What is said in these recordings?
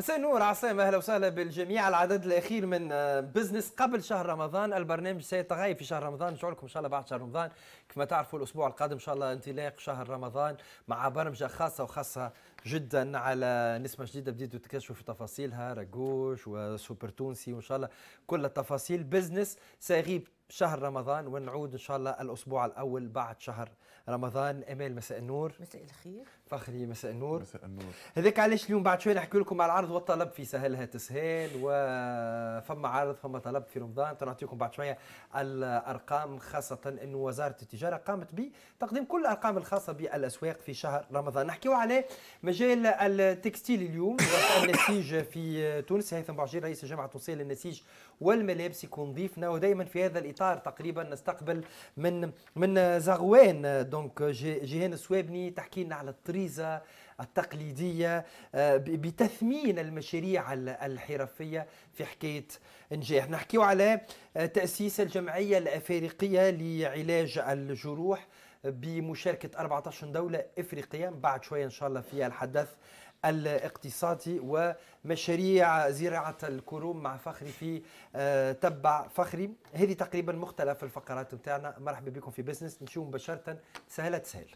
مساء النور عصام اهلا وسهلا بالجميع العدد الاخير من بزنس آه، قبل شهر رمضان البرنامج سيتغير في شهر رمضان نرجع لكم ان شاء الله بعد شهر رمضان كما تعرفوا الاسبوع القادم ان شاء الله انطلاق شهر رمضان مع برمجه خاصه وخاصه جدا على نسمه جديده بديتوا تكتشفوا في تفاصيلها رجوش وسوبر تونسي وان شاء الله كل التفاصيل بزنس سيغيب شهر رمضان ونعود ان شاء الله الاسبوع الاول بعد شهر رمضان امال مساء النور مساء الخير فخري مساء النور مساء النور هذاك علاش اليوم بعد شوي نحكي لكم على العرض والطلب في سهلها تسهيل وفما عرض فما طلب في رمضان تنعطيكم بعد شويه الارقام خاصه انه وزاره التجاره قامت بتقديم كل الارقام الخاصه بالاسواق في شهر رمضان نحكيو على مجال التكستيل اليوم والنسيج في تونس هيثم بوعجير رئيس الجامعه التونسيه للنسيج والملابس يكون ضيفنا ودائما في هذا الاطار تقريبا نستقبل من من زغوان دونك جيهان السوابني تحكي لنا على الطريزه التقليديه آه، بتثمين المشاريع الحرفيه في حكايه نجاح نحكيو على آه، تاسيس الجمعيه الافريقيه لعلاج الجروح بمشاركه 14 دوله افريقيه بعد شويه ان شاء الله في الحدث الاقتصادي ومشاريع زراعة الكروم مع فخري في آه، تبع فخري هذه تقريبا مختلف الفقرات بتاعنا مرحبا بكم في بزنس نشوف مباشرة سهلة تسهل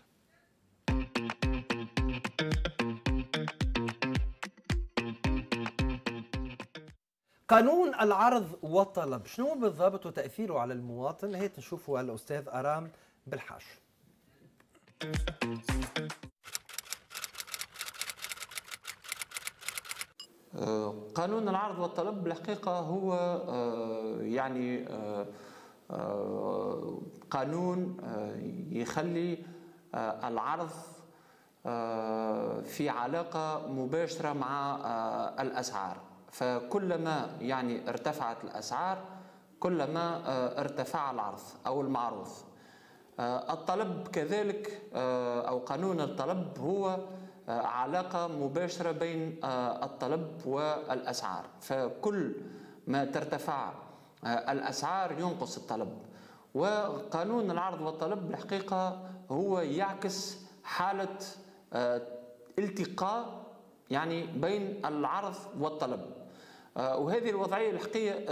قانون العرض والطلب شنو بالضبط وتأثيره على المواطن هيت نشوفه الأستاذ أرام بالحاج آه، قانون العرض والطلب الحقيقة هو آه، يعني آه، قانون يخلي العرض في علاقة مباشرة مع الأسعار فكلما يعني ارتفعت الأسعار كلما ارتفع العرض أو المعروض الطلب كذلك أو قانون الطلب هو آه، علاقة مباشرة بين آه، الطلب والأسعار فكل ما ترتفع آه، الأسعار ينقص الطلب وقانون العرض والطلب الحقيقة هو يعكس حالة التقاء يعني بين العرض والطلب وهذه الوضعية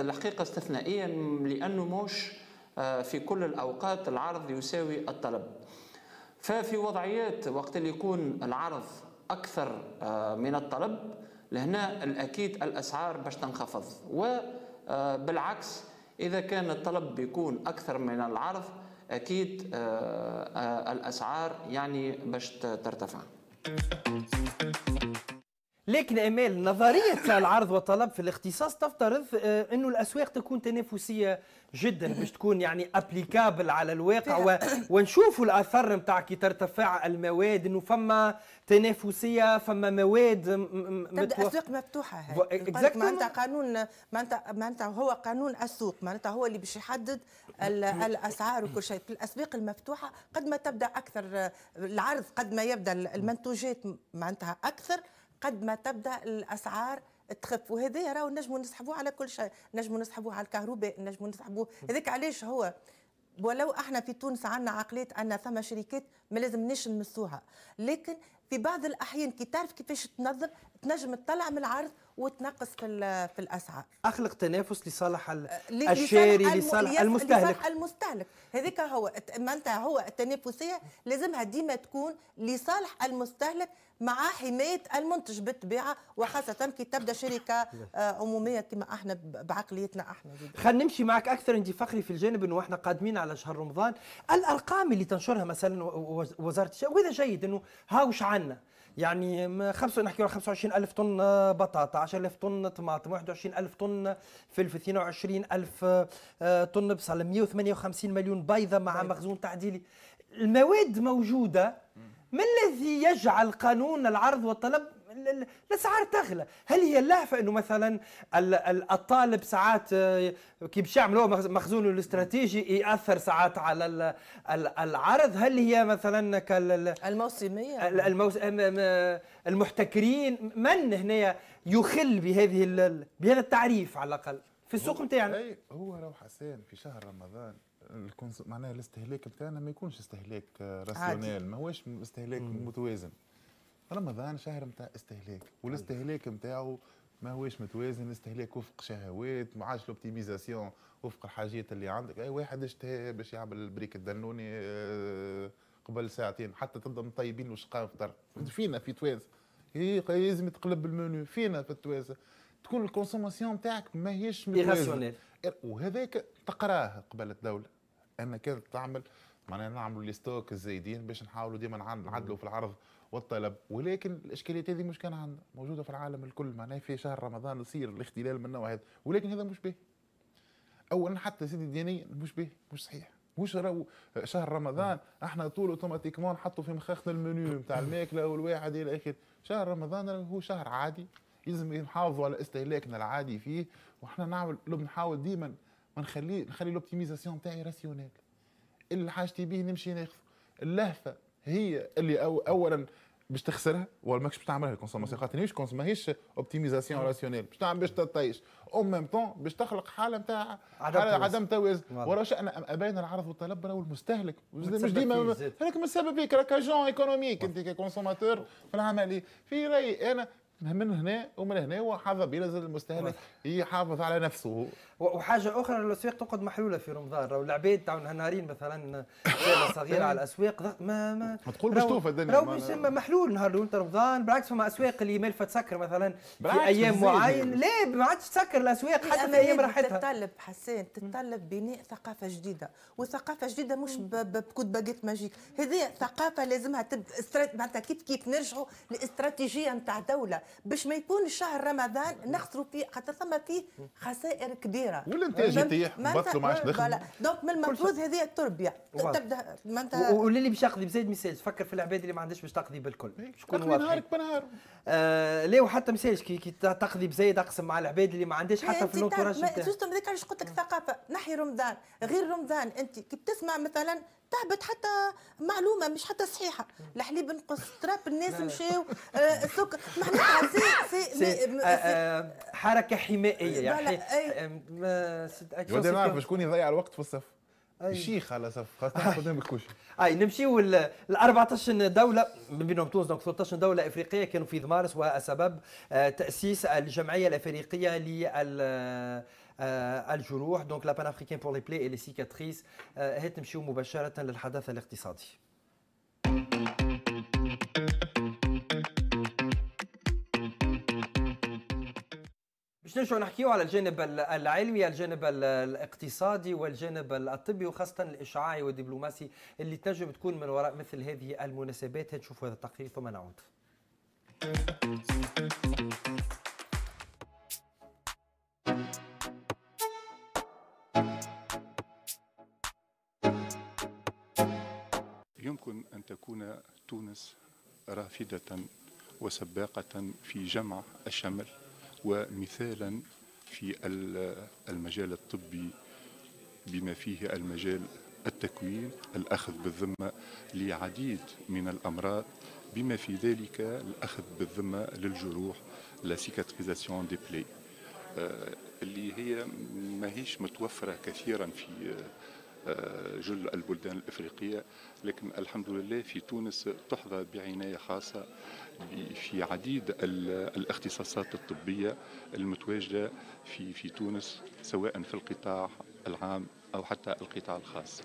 الحقيقة استثنائية لأنه موش في كل الأوقات العرض يساوي الطلب ففي وضعيات وقت اللي يكون العرض أكثر آه، من الطلب لهنا الأكيد الأسعار باش تنخفض وبالعكس آه، إذا كان الطلب بيكون أكثر من العرض أكيد آه، الأسعار يعني باش ترتفع لكن امال نظريه العرض والطلب في الاختصاص تفترض آه، انه الاسواق تكون تنافسيه جدا باش تكون يعني ابليكابل على الواقع و... ونشوفوا الاثر نتاع كي ترتفع المواد انه فما تنافسيه فما مواد م... م... تبدا متوف... اسواق مفتوحه هاي و... معناتها قانون معناتها معناتها هو قانون السوق معناتها هو اللي باش يحدد ال... الاسعار وكل شيء في الاسواق المفتوحه قد ما تبدا اكثر آه، العرض قد ما يبدا المنتوجات معناتها اكثر قد ما تبدا الاسعار تخف وهذا راهو نجموا نسحبوه على كل شيء نجموا نسحبوه على الكهرباء نجموا نسحبوه هذاك علاش هو ولو احنا في تونس عندنا عقليه ان ثم شركات ما لازم نمسوها لكن في بعض الاحيان كي تعرف كيفاش تنظم تنجم تطلع من العرض وتنقص في في الاسعار اخلق تنافس لصالح آه، الشاري لصالح المستهلك لصالح المستهلك هذاك هو معناتها هو التنافسيه لازمها ديما تكون لصالح المستهلك مع حمايه المنتج بالطبيعه وخاصه كي تبدا شركه آه، عموميه كما احنا بعقليتنا احنا خلينا نمشي معك اكثر انت فخري في الجانب انه احنا قادمين على شهر رمضان الارقام اللي تنشرها مثلا وزاره الشباب وهذا جيد انه هاوش عنا يعني خمسة نحكي ألف طن آه، بطاطا ألف طن طماطم ألف طن فلفل ألف آه، طن بصل 158 مليون بيضه مع بيضة. طيب. مخزون تعديلي المواد موجوده ما الذي يجعل قانون العرض والطلب الاسعار تغلى هل هي اللهفه انه مثلا الطالب ساعات آه، كي باش يعملوا مخزونه الاستراتيجي ياثر ساعات على العرض هل هي مثلا كال الموسميه الموس... المحتكرين من هنا يخل بهذه بهذا التعريف على الاقل في السوق نتاعنا هو روح حسين في شهر رمضان الكونس... معناها الاستهلاك بتاعنا ما يكونش استهلاك آه، راسيونيل ما هوش استهلاك متوازن رمضان شهر نتاع استهلاك والاستهلاك نتاعو أيوه. ما هوش متوازن استهلاك وفق شهوات ما عادش لوبتيميزاسيون وفق الحاجات اللي عندك اي واحد اشتهى باش يعمل البريك الدنوني آه، قبل ساعتين حتى تبدا مطيبين وشقا فطر فينا في تونس لازم تقلب المنيو فينا في تونس تكون الكونسوماسيون نتاعك ماهيش متوازنه وهذاك تقراه قبل الدوله انك كانت تعمل معناها نعملوا لي ستوك الزايدين باش نحاولوا ديما نعدلوا أيوه. في العرض والطلب ولكن الاشكاليات هذه مش كان عندنا موجوده في العالم الكل معناها في شهر رمضان يصير الاختلال من النوع هذا ولكن هذا مش به اولا حتى سيدي دينيا مش به مش صحيح مش راهو شهر رمضان احنا طول اوتوماتيكمون نحطوا في مخاخنا المنيو نتاع الماكله والواحد الى اخره شهر رمضان هو شهر عادي لازم نحافظوا على استهلاكنا العادي فيه واحنا نعمل نحاول ديما ما نخلي نخلي الاوبتيميزاسيون تاعي راسيونيل اللي حاجتي بيه نمشي ناخذ اللهفه هي اللي أو اولا باش تخسرها ولا ماكش باش تعملها الكونسوماسيون خاطر ماهيش ماهيش اوبتيميزاسيون راسيونيل باش تعمل باش تطيش او ميم طون باش تخلق حاله نتاع عدم توازن ورا شان بين العرض والطلب راهو المستهلك مش ديما هذاك من السبب ليك راك جون ايكونوميك انت ككونسوماتور في العمليه في رايي انا من هنا ومن هنا هو حظى بيرز المستهلك يحافظ على نفسه وحاجه اخرى الاسواق تقعد محلوله في رمضان لو العباد تاع نهارين مثلا صغيره على الاسواق ما ما ما تقول باش توفى الدنيا راهو محلول نهار الاول رمضان بالعكس فما اسواق اللي مالفه تسكر مثلا في ايام معين لا ما عادش تسكر الاسواق حتى في ايام راحتها تتطلب حسين تتطلب بناء ثقافه جديده وثقافه جديده مش بكود باجيت ماجيك هذه ثقافه لازمها تب معناتها كيف كيف نرجعوا لاستراتيجيه نتاع دوله باش ما يكون شهر رمضان نخسروا فيه خاطر ثم فيه خسائر كبيره والانتاج يطيح بطلوا ما عادش دخل دونك من المفروض هذه التربيه تبدا معناتها واللي باش يقضي بزايد مساج فكر في العباد اللي ما عندهاش باش تقضي بالكل إيه، شكون واضح نهارك بنهار آه لا وحتى مساج كي, كي تقضي بزايد اقسم مع العباد اللي ما عندهاش حتى في لونتوراج جوستهم هذاك علاش قلت لك ثقافه نحي رمضان غير رمضان انت كي بتسمع مثلا تهبط حتى معلومه مش حتى صحيحه الحليب نقص تراب الناس مشاو آه، السكر معناتها سي آه، آه، حركه حمائيه يعني ودي نعرف شكون يضيع الوقت في الصف شيخ على صف خاصة قدام كوشي اي نمشيو ل 14 دولة من بينهم تونس دونك 13 دولة افريقية كانوا في ضمارس وسبب تأسيس الجمعية الافريقية لل آه، الجروح دونك لابان افريكان بور لي بلاي اي لي سيكاتريس هات آه، نمشيو مباشره للحدث الاقتصادي باش نرجعوا نحكيو على الجانب العلمي الجانب الاقتصادي والجانب الطبي وخاصه الاشعاعي والدبلوماسي اللي تنجم تكون من وراء مثل هذه المناسبات نشوفوا هذا التقرير ثم نعود يمكن أن تكون تونس رافدة وسباقة في جمع الشمل ومثالا في المجال الطبي بما فيه المجال التكوين الأخذ بالذمة لعديد من الأمراض بما في ذلك الأخذ بالذمة للجروح لا سيكاتريزاسيون دي بلي اللي هي ماهيش متوفرة كثيرا في آه، آه، جل البلدان الافريقيه لكن الحمد لله في تونس تحظى بعنايه خاصه في عديد الاختصاصات الطبيه المتواجده في في تونس سواء في القطاع العام او حتى القطاع الخاص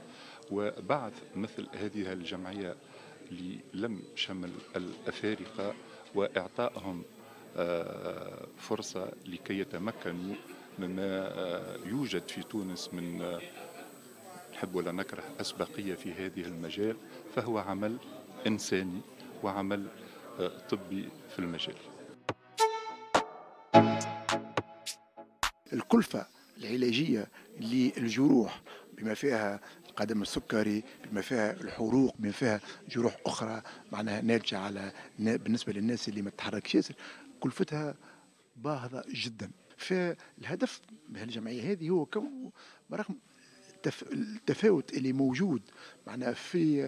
وبعث مثل هذه الجمعيه لم شمل الافارقه واعطائهم آه، فرصه لكي يتمكنوا مما آه، يوجد في تونس من نحب ولا نكره أسبقية في هذه المجال فهو عمل إنساني وعمل آه، طبي في المجال الكلفة العلاجية للجروح بما فيها قدم السكري بما فيها الحروق بما فيها جروح أخرى معناها ناتجة على بالنسبة للناس اللي ما تتحركش ياسر كلفتها باهظة جدا فالهدف بهالجمعية هذه هو برغم التفاوت اللي موجود معناها في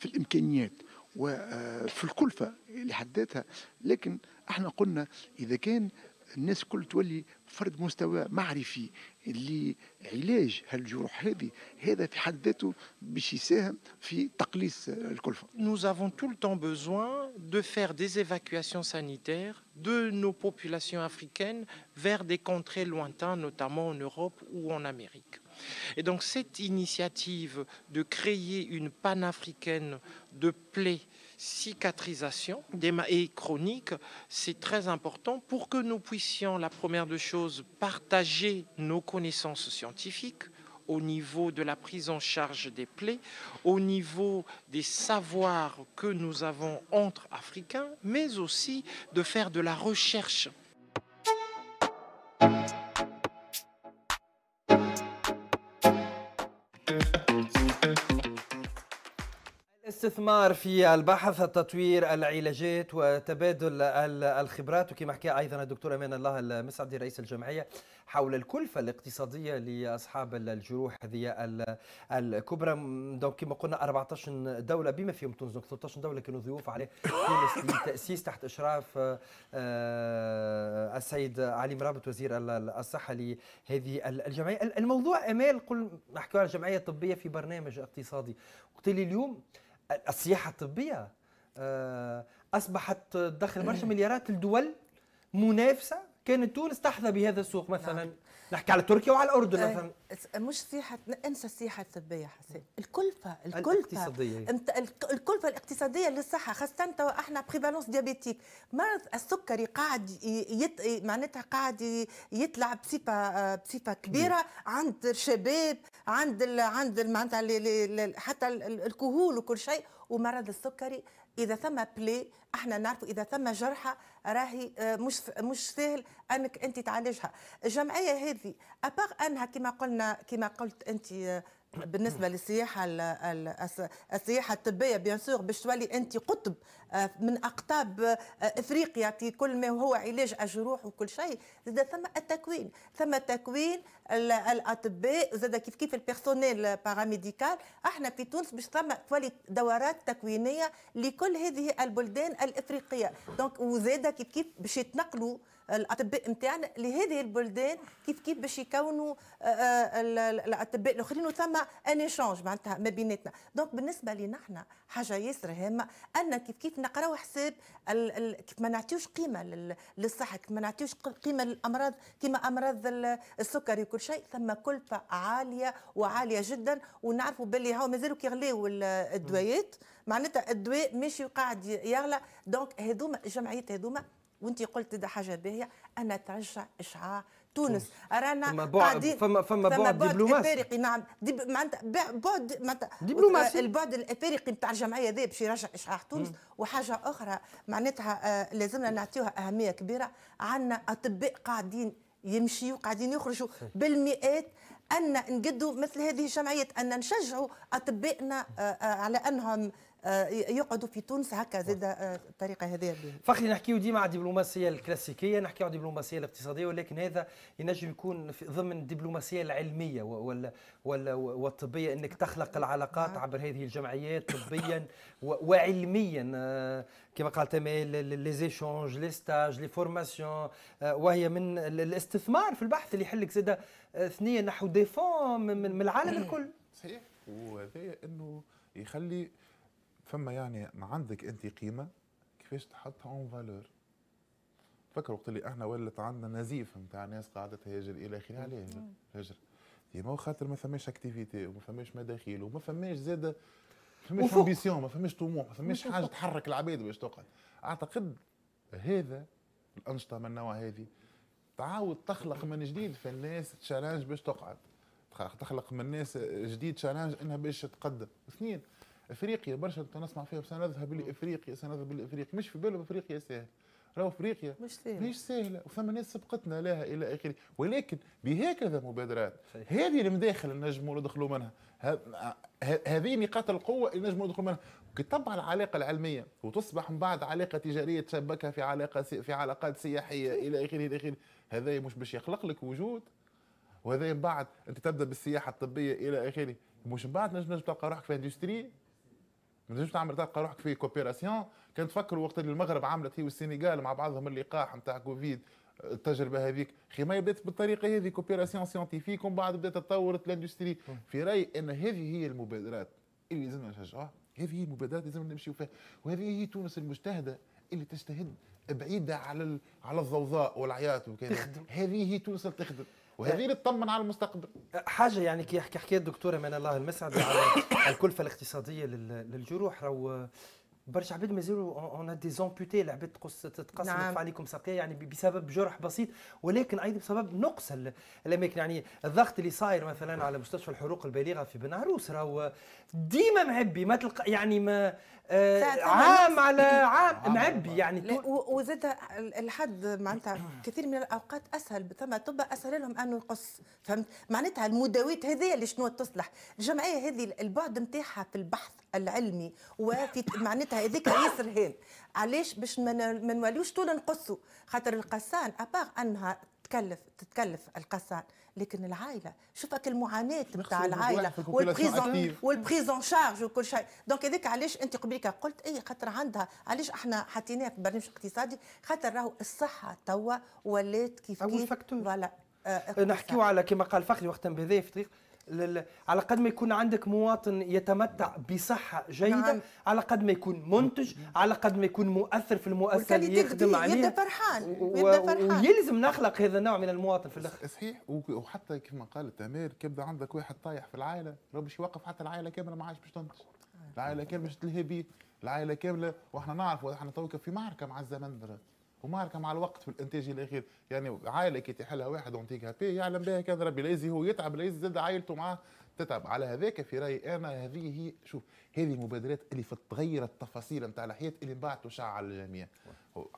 في الامكانيات وفي الكلفه اللي حددتها لكن احنا قلنا اذا كان الناس كل تولي فرد مستوى معرفي لعلاج هالجروح هذه هذا في حد ذاته باش يساهم في تقليص الكلفه. Nous avons tout le temps besoin de faire des évacuations sanitaires de nos populations africaines vers des contrées lointaines, notamment en Europe ou en Amérique. Et donc cette initiative de créer une panafricaine de plaies cicatrisation et chronique, c'est très important pour que nous puissions, la première de choses, partager nos connaissances scientifiques au niveau de la prise en charge des plaies, au niveau des savoirs que nous avons entre Africains, mais aussi de faire de la recherche. الاستثمار في البحث التطوير العلاجات وتبادل الخبرات وكما حكى ايضا الدكتور امان الله المسعدي رئيس الجمعيه حول الكلفه الاقتصاديه لاصحاب الجروح هذه الكبرى دونك كما قلنا 14 دوله بما فيهم تونس 13 دوله كانوا ضيوف عليه تونس تاسيس تحت اشراف آه، آه، السيد علي مرابط وزير الصحه لهذه الجمعيه الموضوع امال قل نحكي على الجمعيه الطبيه في برنامج اقتصادي قلت لي اليوم السياحه الطبيه آه، اصبحت تدخل برشا مليارات الدول منافسه كانت تونس تحظى بهذا السوق مثلا نعم. نحكي على تركيا وعلى الاردن إيه، مثلا مش سياحه انسى السياحه الطبيه حسين الكلفه الكلفه الاقتصاديه انت الكلفه الاقتصاديه للصحه خاصه احنا بريفالونس ديابيتيك مرض السكري قاعد يت... معناتها قاعد يطلع بصفه بصفه كبيره عند الشباب عند ال... عند معناتها حتى الكهول وكل شيء ومرض السكري اذا ثم بلي احنا نعرفوا اذا ثم جرحى راهي آه، مش مش سهل انك انت تعالجها الجمعيه هذه ابغ انها كما قلنا كما قلت انت آه، بالنسبه للسياحه السياحه الطبيه بيان سور باش تولي انت قطب آه، من اقطاب آه، افريقيا في كل ما هو علاج الجروح وكل شيء زاد ثم التكوين ثم تكوين الاطباء زاد كيف كيف البيرسونيل باراميديكال احنا في تونس باش ثم تولي دورات تكوينيه لكل هذه البلدان الافريقيه دونك وزاد كيف كيف باش يتنقلوا الاطباء نتاعنا لهذه البلدان كيف كيف باش يكونوا آه، الاطباء الاخرين وثم ان ايشانج معناتها ما بيناتنا دونك بالنسبه لنا احنا حاجه ياسر هامه ان كيف كيف نقراو حساب كيف ما نعطيوش قيمه للصحه كيف ما نعطيوش قيمه للامراض كيما امراض السكري وكل شيء ثم كلفه عاليه وعاليه جدا ونعرفوا باللي هاو مازالوا كيغليو الدويات معناتها الدواء ماشي قاعد يغلى دونك هذوما الجمعيات هذوما وانت قلت ده حاجه باهيه انا ترجع اشعاع تونس رانا قاعدين فما فما بعد دبلوماسي نعم دب... معناتها بعد معناتها دبلوماسي البعد الافريقي نتاع الجمعيه هذه باش يرجع اشعاع تونس وحاجه اخرى معناتها آه، لازمنا نعطيوها اهميه كبيره عندنا اطباء قاعدين يمشيوا قاعدين يخرجوا بالمئات ان نقدوا مثل هذه الجمعيات ان نشجعوا اطبائنا آه، آه، على انهم آه، يقعدوا في تونس هكا زاد آه، الطريقه هذه فخري نحكيو ديما على الدبلوماسيه الكلاسيكيه نحكيو على الدبلوماسيه الاقتصاديه ولكن هذا ينجم يكون في ضمن الدبلوماسيه العلميه ولا ولا والطبيه انك تخلق العلاقات نعم. عبر هذه الجمعيات طبيا وعلميا آه، كما قال تميل لي زيشونج لي ستاج لي فورماسيون وهي من الاستثمار في البحث اللي يحلك زاده ثنيه نحو ديفون من العالم الكل صحيح وهذا انه يخلي فما يعني ما عندك انت قيمه كيفاش تحطها اون فالور فكر وقت اللي احنا ولت عندنا نزيف نتاع ناس قاعده تهاجر الى اخره عليه الهجره ديما خاطر ما فماش اكتيفيتي وما فماش مداخيل وما فماش زاده ما فماش امبيسيون ما فماش طموح ما فماش حاجه تحرك العباد باش تقعد اعتقد هذا الانشطه من النوع هذه تعاود تخلق من جديد في الناس تشالنج باش تقعد تخلق من الناس جديد تشالنج انها باش تقدم اثنين افريقيا برشا نسمع فيها سنذهب لافريقيا سنذهب لافريقيا مش في بالهم افريقيا سهل راهو افريقيا مش سهله مش سهله وثم ناس سبقتنا لها الى اخره ولكن بهكذا مبادرات هذه المداخل اللي نجموا ندخلوا منها هذه نقاط القوه اللي نجموا ندخلوا منها كي تطبع العلاقه العلميه وتصبح من بعد علاقه تجاريه تشبكها في علاقه سي... في علاقات سياحيه الى اخره الى اخره هذا مش باش يخلق لك وجود وهذا من بعد انت تبدا بالسياحه الطبيه الى اخره مش من بعد نجم تلقى روحك في اندستري ما تنجمش تعمل تلقى روحك في كوبيراسيون كان تفكروا وقت اللي المغرب عملت هي والسنغال مع بعضهم اللقاح نتاع كوفيد التجربه هذيك خي ما بدات بالطريقه هذه كوبيراسيون سيانتيفيك ومن بعد بدات تطورت لاندستري في رايي ان هذه هي المبادرات اللي لازمنا نشجعوها هذه هي المبادرات لازم نمشيو فيها وهذه هي تونس المجتهده اللي تجتهد بعيده على على الضوضاء والعياط وكذا هذه هي تونس اللي تخدم وهذه تطمن على المستقبل حاجه يعني كي يحكي حكايه الدكتوره امان الله المسعد على الكلفه الاقتصاديه للجروح رو برشا عباد مازالوا اون دي زومبوتي العباد تتقص نعم. عليكم ساقيه يعني بسبب جرح بسيط ولكن ايضا بسبب نقص الاماكن يعني الضغط اللي صاير مثلا نعم. على مستشفى الحروق البليغه في بن عروس راهو ديما معبي ما تلقى يعني ما آه عام على عام معبي يعني وزاد الحد معناتها كثير من الاوقات اسهل ثم طب اسهل لهم انه يقص فهمت معناتها المداويات هذه اللي شنو تصلح الجمعيه هذه البعد نتاعها في البحث العلمي وفي معناتها ياسر هان علاش باش ما نوليوش طول نقصوا خاطر القسان اباغ انها تكلف تتكلف القسان لكن العائله شوفك المعاناه نتاع العائله والبريزون والبريزون شارج وكل شيء دونك هذاك علاش انت قبيلك قلت اي خاطر عندها علاش احنا حطيناها في برنامج اقتصادي خاطر راهو الصحه توا ولات كيف كيف فوالا آه، نحكيو على كما قال فخري وقتا بهذا في طريق على قد ما يكون عندك مواطن يتمتع بصحة جيدة نعم. على قد ما يكون منتج على قد ما يكون مؤثر في المؤسسة اللي يخدم عليها يبدا فرحان يبدا فرحان ويلزم نخلق هذا النوع من المواطن في الاخر صحيح وحتى كما قالت امير كيبدا عندك واحد طايح في العائلة راه باش يوقف حتى العائلة كاملة ما عادش باش تنتج العائلة كاملة باش تلهي بيه العائلة كاملة واحنا نعرف احنا توك في معركة مع الزمن برات ومعركه مع الوقت في الى اخره يعني عائله كي تحلها واحد اونتيك بي يعلم بها كان ربي ليزي هو يتعب ليزي زاد عائلته معاه تتعب على هذاك في رايي انا هذه هي شوف هذه المبادرات اللي في تغير التفاصيل نتاع الحياه اللي من بعد تشع على الجميع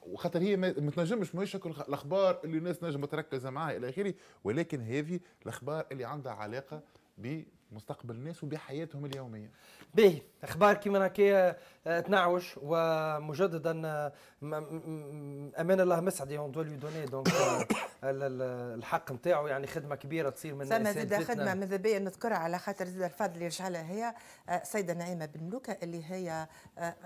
وخاطر هي ما تنجمش ماهيش الاخبار اللي الناس نجم تركز معاها الى اخره ولكن هذه الاخبار اللي عندها علاقه بمستقبل الناس وبحياتهم اليوميه. باهي اخبار كيما آه، هكايا تنعوش ومجددا آه، امان الله مسعدي اون دو دوني دونك الحق نتاعو يعني خدمه كبيره تصير من ثم زاد خدمه ماذا بيا نذكرها على خاطر زاد الفضل اللي لها هي السيده آه، نعيمه بن ملوكه اللي هي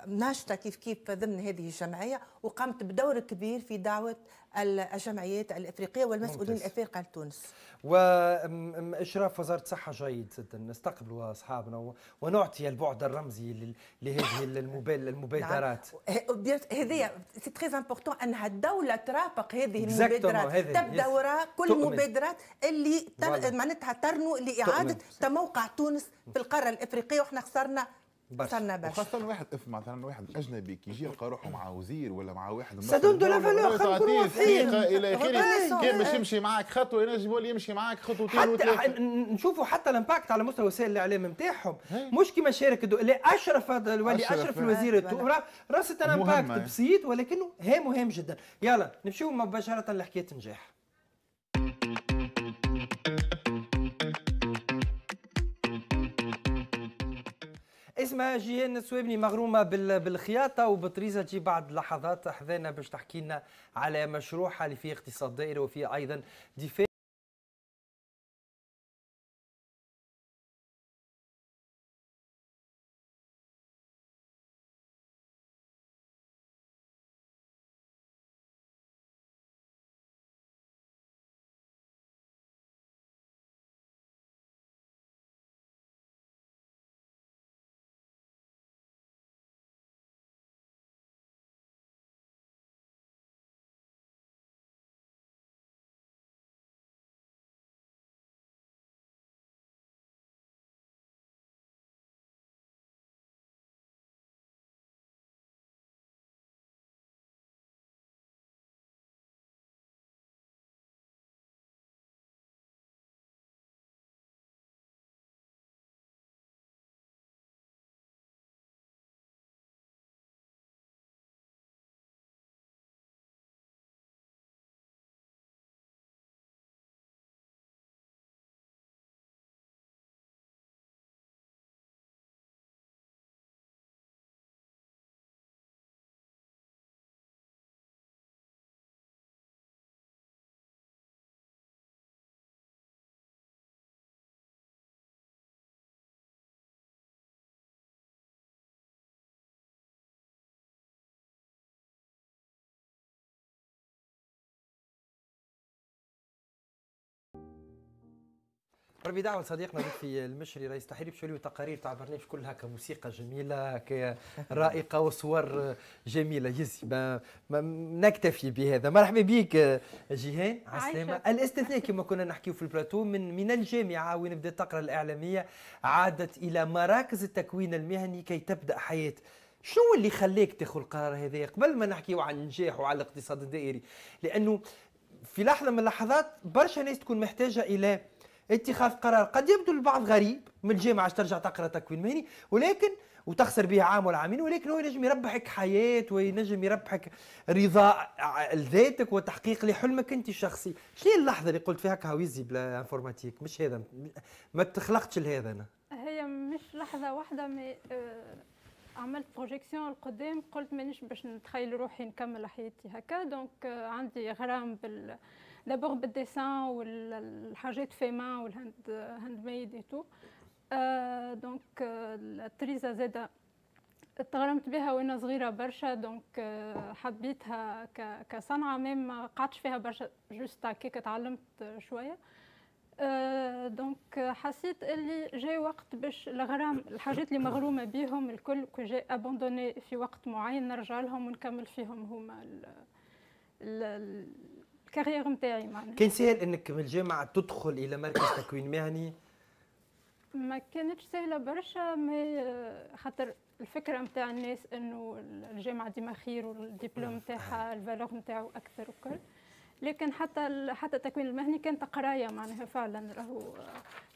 ناشطه كيف كيف ضمن هذه الجمعيه وقامت بدور كبير في دعوه الجمعيات الافريقيه والمسؤولين الافارقه لتونس. واشراف وزاره الصحه جيد جدا نستقبلوا اصحابنا ونعطي البعد الرمزي رمزي لهذه نعم. المبادرات هذه سي تري امبورتون انها الدوله ترافق هذه المبادرات تبدا وراء كل المبادرات اللي معناتها ترنو لاعاده تموقع تونس في القاره الافريقيه وإحنا خسرنا صرنا برشا واحد اف مثلا واحد اجنبي كي يجي يلقى روحه مع وزير ولا مع واحد سادون دو لا فالور تعطيه ثقة الى اخره كان باش يمشي معاك خطوة ينجم يولي يمشي معاك خطوتين وثلاثة نشوفوا حتى الامباكت على مستوى وسائل الاعلام نتاعهم مش كيما شارك لا اشرف الولي اشرف الوزير راس الامباكت بسيط ولكنه هام وهام جدا يلا نمشيو مباشرة لحكاية نجاح اسمع جيهان سويبني مغرومه بالخياطه وبطريزه تجي بعد لحظات حذانا باش تحكي لنا على مشروعها اللي فيه اقتصاد دائري وفيه ايضا دفاع ربي دعوة صديقنا في المشري رئيس تحرير شولي وتقارير تاع برنامج كلها كموسيقى جميله كرائقه وصور جميله يزي ما, ما نكتفي بهذا مرحبا بك جيهان عسلامة الاستثناء كما كنا نحكيو في البلاتو من من الجامعه وين بدات تقرا الاعلاميه عادت الى مراكز التكوين المهني كي تبدا حياه شنو اللي خليك تاخذ القرار هذا قبل ما نحكيو عن النجاح وعلى الاقتصاد الدائري لانه في لحظه من اللحظات برشا ناس تكون محتاجه الى اتخاذ قرار قد يبدو للبعض غريب من الجامعة ترجع تقرا تكوين مهني ولكن وتخسر به عام ولا عامين ولكن هو ينجم يربحك حياة وينجم يربحك رضا لذاتك وتحقيق لحلمك أنت الشخصي شنو اللحظة اللي قلت فيها كهويزي بلا انفورماتيك مش هذا ما تخلقتش لهذا أنا هي مش لحظة واحدة مي آه، عملت بروجيكسيون القدام قلت مانيش باش نتخيل روحي نكمل حياتي هكا دونك آه، عندي غرام بال دابور بالديسان والحاجات في ما والهاند هاند ميد ايتو دونك التريزه زاده تغرمت بها وانا صغيره برشا دونك euh, حبيتها كصنعه ميم ما قعدتش فيها برشا جوست هكاك تعلمت شويه دونك euh, حسيت اللي جاي وقت باش الغرام الحاجات اللي مغرومه بيهم الكل جاي ابوندوني في وقت معين نرجع لهم ونكمل فيهم هما ال ال الكارير نتاعي معناها كان سهل انك من الجامعه تدخل الى مركز تكوين مهني ما كانتش سهله برشا مي خاطر الفكره نتاع الناس انه الجامعه ديما خير والدبلوم نتاعها آه. الفالور نتاعو اكثر وكل لكن حتى حتى التكوين المهني كانت قرايه معناها فعلا راهو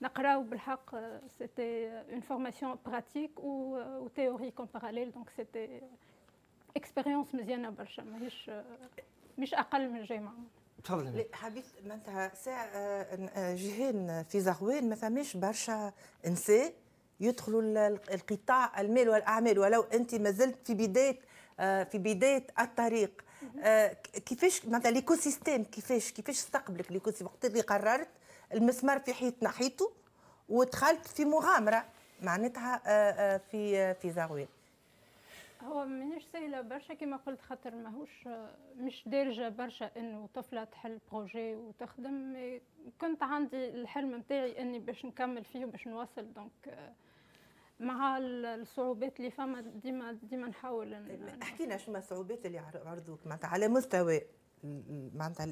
نقراو بالحق سيتي اون فورماسيون براتيك و تيوري كون باراليل دونك سيتي اكسبيريونس مزيانه برشا ماهيش مش اقل من الجامعه تفضل حبيت معناتها ساعه آه، آه، جهان في زغوان ما فماش برشا نساء يدخلوا القطاع المال والاعمال ولو انت ما زلت في بدايه آه، في بدايه الطريق كيفاش معناتها ليكو سيستيم كيفاش كيفاش استقبلك ليكو وقت اللي قررت المسمار في حيط نحيته ودخلت في مغامره معناتها في في زغوان هو مانيش سهله برشا كما قلت خاطر ماهوش مش دارجه برشا انه طفله تحل بروجي وتخدم كنت عندي الحلم نتاعي اني باش نكمل فيه باش نوصل دونك مع الصعوبات اللي فما ديما ديما نحاول احكي لنا شنو الصعوبات اللي عرضوك معناتها على مستوى معناتها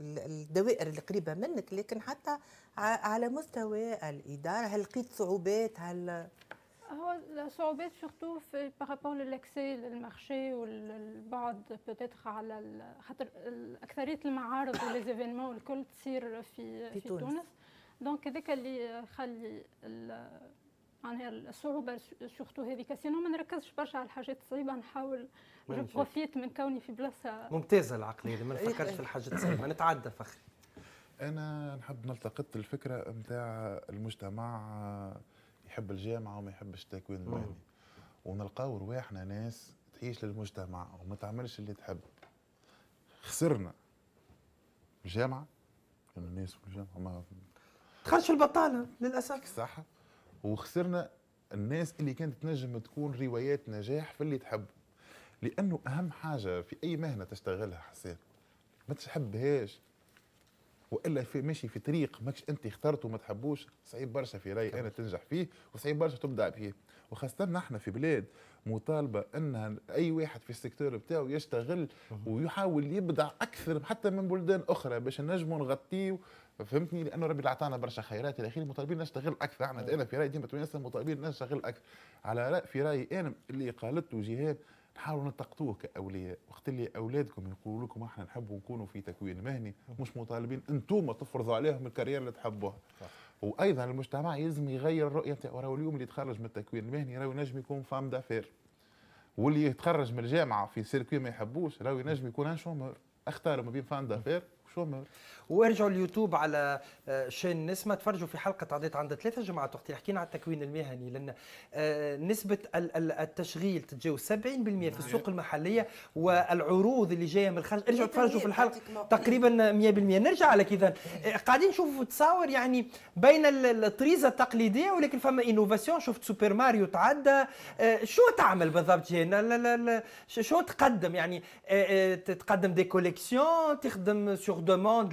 الدوائر اللي قريبه منك لكن حتى على مستوى الاداره هل لقيت صعوبات هل هو الصعوبات صعوبات سورتو في بارابور للاكسي للمارشي والبعد بوتيتر على خاطر اكثريه المعارض وليزيفينمون الكل تصير في في, تونس. دونك هذاك اللي خلي معناها الصعوبه سورتو هذيك سينو ما نركزش برشا على الحاجات الصعيبه نحاول جو بروفيت من كوني في بلاصه ممتازه العقليه ما إيه. نفكرش في الحاجات الصعيبه نتعدى فخري انا نحب نلتقط الفكره نتاع المجتمع يحب الجامعه وما يحبش التكوين المهني ونلقاو رواحنا ناس تعيش للمجتمع وما تعملش اللي تحب خسرنا الجامعه كانوا الناس في الجامعه ما دخلش البطاله للاسف صح وخسرنا الناس اللي كانت تنجم تكون روايات نجاح في اللي تحب لانه اهم حاجه في اي مهنه تشتغلها حسين ما تحبهاش والا في ماشي في طريق ماكش انت اخترته وما تحبوش صعيب برشا في رايي انا تنجح فيه وصعيب برشا تبدع فيه وخاصه نحن في بلاد مطالبه انها اي واحد في السيكتور بتاعه يشتغل ويحاول يبدع اكثر حتى من بلدان اخرى باش نجموا نغطيه فهمتني لانه ربي عطانا برشا خيرات الى اخره مطالبين نشتغل اكثر احنا انا في رايي ديما تونس مطالبين نشتغل اكثر على في رايي انا اللي قالته جهاد حاولوا نتقطوه كاولياء وقت اللي اولادكم يقولوا لكم احنا نحبوا نكونوا في تكوين مهني مش مطالبين انتم تفرضوا عليهم الكارير اللي تحبوها وايضا المجتمع يلزم يغير الرؤيه نتاعو راهو اليوم اللي يتخرج من التكوين المهني راهو ينجم يكون فام دافير واللي يتخرج من الجامعه في سيركوي ما يحبوش راهو ينجم يكون ان شومور اختاروا ما بين فام دافير وشومور وارجعوا اليوتيوب على آه، شين نسمه تفرجوا في حلقه عديت عندها ثلاثه جماعات وقت حكينا على التكوين المهني لان آه، نسبه التشغيل تتجاوز 70% في السوق نعم. المحليه والعروض اللي جايه من الخارج ارجعوا إيه، تفرجوا في الحلقه تقريبا 100% نرجع لك اذا إيه. قاعدين نشوفوا تصاور يعني بين الطريزه التقليديه ولكن فما انوفاسيون شفت سوبر ماريو تعدى آه، شو تعمل بالضبط جينا لا لا لا شو تقدم يعني تقدم دي كوليكسيون تخدم سور دوموند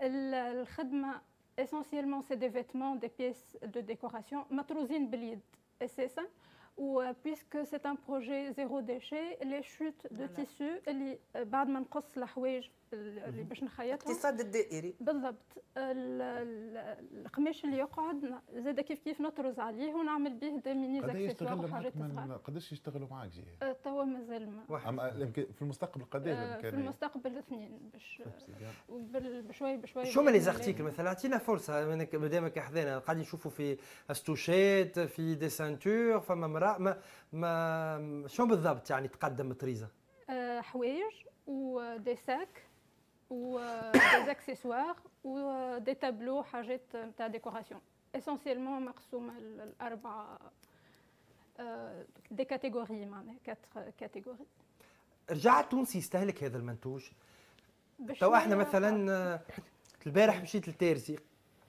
Le essentiellement, c'est des vêtements, des pièces de décoration, matrosine blid, et c'est ça. Ou euh, puisque c'est un projet zéro déchet, les chutes de tissus, les euh, اللي باش نخيطها الاقتصاد الدائري بالضبط القماش اللي يقعد زاد كيف كيف نطرز عليه ونعمل به دي مينيز اكسسوار وحاجات صغار قداش يشتغلوا معاك جيه؟ أه، توا مازال ما اما في المستقبل قداش أه، في المستقبل اثنين باش طيب، بشوي بشوي شو من ليزارتيكل مثلا اعطينا فرصه مادامك حذانا قاعدين نشوفوا في استوشات في دي سانتور فما امراه ما, ما شو بالضبط يعني تقدم تريزا؟ أه، حوايج ودي ساك ودي اكسسوار ودي تابلو حاجات نتاع ديكوراسيون اسونسيلمون مقسومه الاربعه دي كاتيجوري معناها كاتر كاتيجوري رجع التونسي يستهلك هذا المنتوج تو احنا مثلا آه، البارح مشيت لتيرزي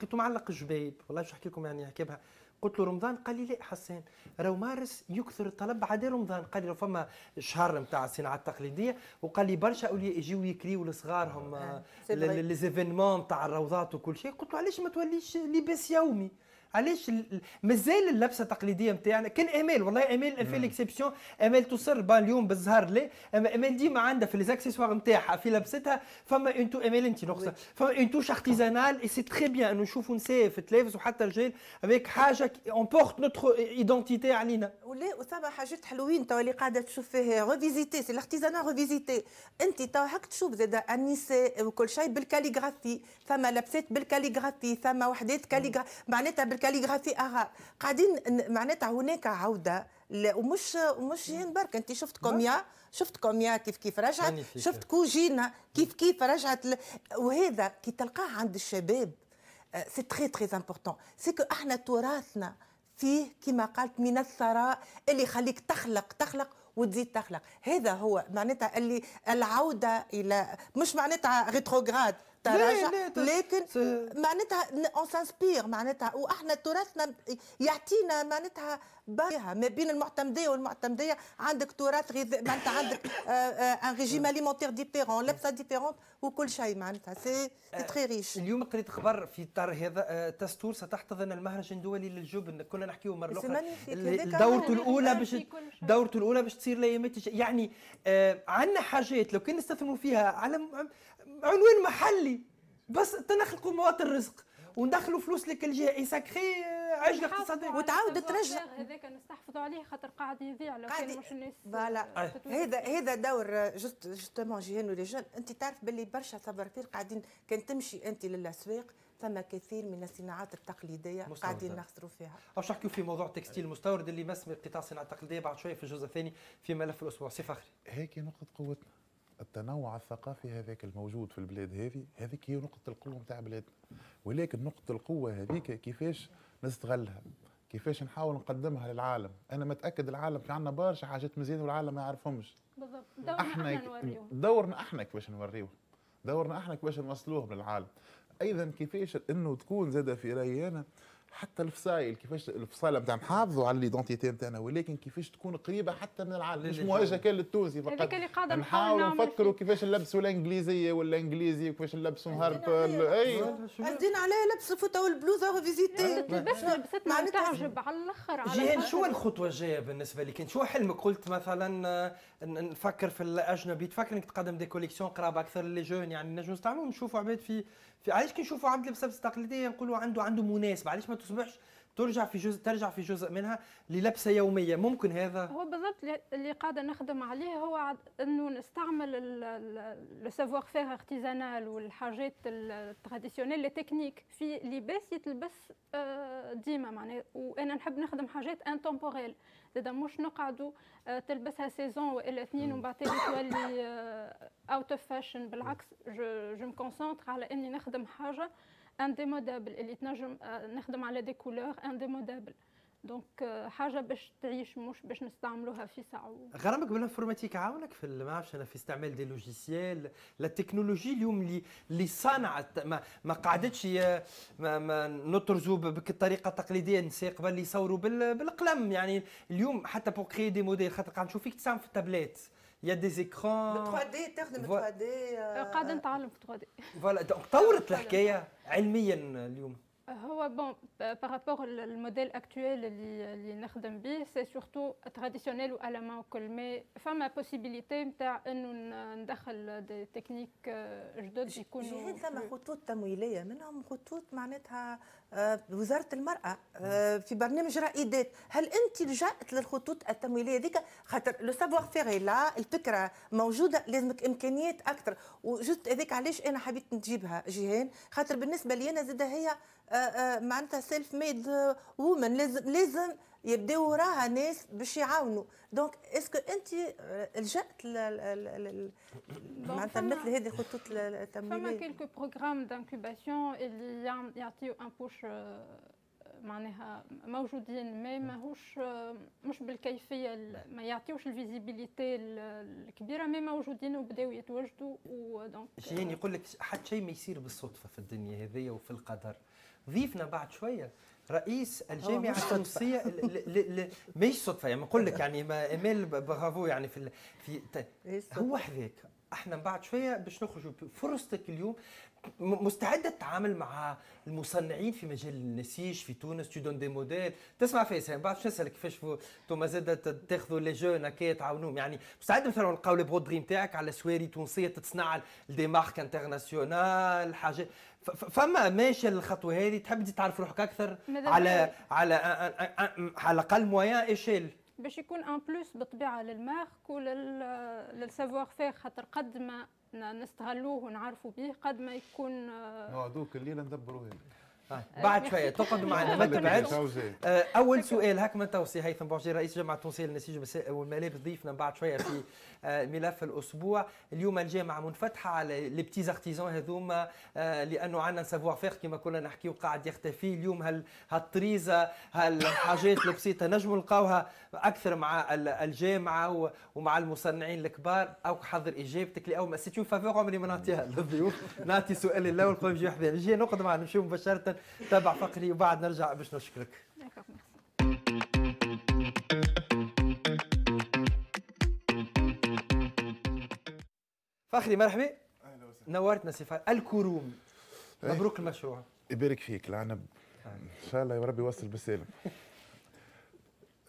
قلت معلق الجبيب والله شو احكي لكم يعني بها قلت له رمضان قال لي لا حسين راهو مارس يكثر الطلب عدا رمضان قال لي لو فما شهر نتاع الصناعه التقليديه وقال لي برشا اولياء يجيو يكريو لصغارهم آه، آه، ليزيفينمون نتاع الروضات وكل شيء قلت له علاش ما توليش لباس يومي علاش مازال اللبسه التقليديه نتاعنا كان امال والله امال في ليكسيبسيون امال تصر با اليوم بالزهر لا اما امال ديما عندها في ليزاكسيسوار نتاعها في لبستها فما اون تو امال انت نقصه فما اون توش ارتيزانال اي سي تري بيان انه نشوفوا نساء في التلفز وحتى رجال افيك حاجه اون بورت نوتر ايدونتيتي علينا ولا وثما حاجات حلوين توا اللي قاعده تشوف فيه ريفيزيتي سي الارتيزانال ريفيزيتي انت توا هاك تشوف زاد النساء وكل شيء بالكاليغرافي فما لبسات بالكاليغرافي ثما وحدات كاليغرافي معناتها الكاليغرافي اراب قاعدين معناتها هناك عوده ومش مش جين برك انت شفت كوميا شفت كوميا كيف كيف رجعت شفت كوجينا كيف كيف رجعت وهذا كي تلقاه عند الشباب سي تري تري امبورتون سي كو احنا تراثنا فيه كما قالت من الثراء اللي يخليك تخلق تخلق وتزيد تخلق هذا هو معناتها اللي العوده الى مش معناتها ريتروغراد تراجع طيب، لكن معناتها اون سانسبير معناتها واحنا تراثنا يعطينا معناتها بها ما بين المعتمديه والمعتمديه عندك تراث غذاء معناتها عندك ان ريجيم اليمونتير ديفيرون لبسه ديفيرون وكل شيء معناتها سي تري ريش اليوم قريت خبر في طار هذا آه، تستور ستحتضن المهرجان الدولي للجبن كنا نحكيو مره اخرى دورته الاولى باش دورته الاولى باش تصير لايامات يعني آه، عندنا حاجات لو كان نستثمروا فيها على عنوان محلي بس تنخلقوا مواطن رزق وندخلوا فلوس لك اي ساكري euh, عجله اقتصاديه وتعاود ترجع هذاك نستحفظوا عليه خاطر قاعد يذيع لو كان مش الناس فوالا آه. آه. هذا هذا دور آه، جست جوستومون جيهان ولي انت تعرف باللي برشا ثبر كثير قاعدين كان تمشي انت للاسواق ثم كثير من الصناعات التقليديه مستوردة. قاعدين نخسروا فيها. باش نحكيو في موضوع التكستيل المستورد اللي مس قطاع الصناعه التقليديه بعد شويه في الجزء الثاني في ملف الاسبوع سي فخري. هيك نقطه قوتنا. التنوع الثقافي هذاك الموجود في البلاد هذه هذيك هي نقطة القوة نتاع بلادنا ولكن نقطة القوة هذيك كيفاش نستغلها كيفاش نحاول نقدمها للعالم انا متاكد العالم في عندنا برشا حاجات مزيانه والعالم ما يعرفهمش بالضبط دورنا احنا, احنا دورنا احنا كيفاش نوريوه دورنا احنا كيفاش نوصلوهم للعالم ايضا كيفاش انه تكون زاده في رايي انا حتى الفصايل كيفاش الفصاله نتاع محافظوا على ليدونتيتي نتاعنا ولكن كيفاش تكون قريبه حتى من العالم مش مواجهه كان للتونسي فقط هذاك اللي قادر نحاولوا نفكروا كيفاش نلبسوا الانجليزيه ولا الانجليزي وكيفاش نلبسوا نهار اي قاعدين عليها لبس الفوطه والبلوزه فيزيتي تلبس معناتها تعجب على الاخر جيهان شو الخطوه الجايه بالنسبه لك شو حلمك قلت مثلا نفكر في الاجنبي تفكر انك تقدم دي كوليكسيون قراب اكثر لي جون يعني نجم نستعملهم نشوفوا عباد في, في علاش كي نشوفوا عبد لبسه تقليديه نقولوا عنده عنده مناسبه علاش ما تصبحش ترجع في جزء ترجع في جزء منها للبسه يوميه ممكن هذا هو بالضبط اللي قاعده نخدم عليه هو انه نستعمل لو سافوار فير ارتيزانال والحاجات التراديسيونيل لي تكنيك في لباس يتلبس آه، ديما معناه وانا نحب نخدم حاجات انتمبوريل زاد مش نقعدوا آه، تلبسها سيزون والا اثنين ومن بعد تولي اوت اوف فاشن بالعكس جو مكونسونتر على اني نخدم حاجه انديمودابل اللي تنجم آه، نخدم على دي كولور انديمودابل دونك آه، حاجه باش تعيش مش باش نستعملوها في ساعه غرامك بالانفورماتيك عاونك في ما عرفش انا في استعمال دي لوجيسيال لا تكنولوجي اليوم اللي اللي صنعت ما, ما قعدتش آه، ما, ما نطرزو بك الطريقه التقليديه النساء قبل يصوروا بالقلم يعني اليوم حتى بو كري دي موديل خاطر قاعد نشوف فيك تساهم في التابلات يا دي زيكرون 3 دي تخدم 3 دي قاعده euh، نتعلم في 3 دي فوالا طورت الحكايه علميا اليوم هو بون بارابور الموديل اكتويل اللي اللي نخدم به سي سورتو تراديسيونيل وعلى ما وكل مي فما بوسيبيليتي نتاع انه ندخل دي تكنيك جدد يكونوا جهاد فما خطوط تمويليه منهم خطوط معناتها وزاره المراه في برنامج رائدات هل انت لجأت للخطوط التمويليه هذيك خاطر لو سافوار فيغ لا الفكره موجوده لازمك امكانيات اكثر وجست هذاك علاش انا حبيت نجيبها جيهان خاطر بالنسبه لي انا زاده هي آه، آه، معناتها سيلف ميد وومن لازم لازم يبداو وراها ناس باش يعاونوا دونك اسكو انت لجات معناتها مثل هذه الخطوط التمويليه فما كيلكو بروغرام دانكوباسيون اللي يعطيو ان بوش معناها موجودين مي ماهوش آه، مش بالكيفيه ما يعطيوش الفيزيبيليتي الكبيره مي موجودين وبداو يتواجدوا ودونك يعني يقول لك حتى شيء ما يصير بالصدفه في الدنيا هذيا وفي القدر ضيفنا بعد شويه رئيس الجامعه آه، التونسيه مش صدفه يعني نقول لك يعني ما امال برافو يعني في في إيه هو حذاك احنا بعد شويه باش نخرجوا فرصتك اليوم مستعده تتعامل مع المصنعين في مجال النسيج في تونس دون دي موديل تسمع فيس يعني بعد باش نسالك كيفاش انتم زاد تاخذوا لي جون هكا تعاونوهم يعني مستعد مثلا نلقاو لي برودري نتاعك على سواري تونسيه تتصنع دي مارك انترناسيونال حاجه فما ماشي الخطوه هذه تحب تعرف روحك اكثر على على على الاقل موان ايشيل باش يكون ان بلوس بالطبيعه للمارك وللسافوار فيغ خاطر قد ما نستغلوه ونعرفوا به قد ما يكون نقعدوه آه، كل ليله ندبروه آه. بعد شويه تقعد معنا ما تبعدش آه، اول سؤال من توصي هيثم بوحجي رئيس جامعه تونسيه للنسيج آه، والملابس ضيفنا بعد شويه في ملف الاسبوع اليوم الجامعه منفتحه على لي بتي زارتيزون هذوما لانه عندنا سافوار فيغ كما كنا نحكي قاعد يختفي اليوم هال هالطريزه هالحاجات البسيطه نجموا نلقاوها اكثر مع الجامعه ومع المصنعين الكبار او حضر اجابتك لأول سيتي فافور عمري ما نعطيها للضيوف نعطي سؤال الاول قبل نجي نقعد معنا نمشيو مباشره تابع فقري وبعد نرجع باش نشكرك فخري مرحبا اهلا وسهلا نورتنا سي الكروم مبروك المشروع إيه، يبارك فيك العنب ان شاء الله يا ربي يوصل بالسلام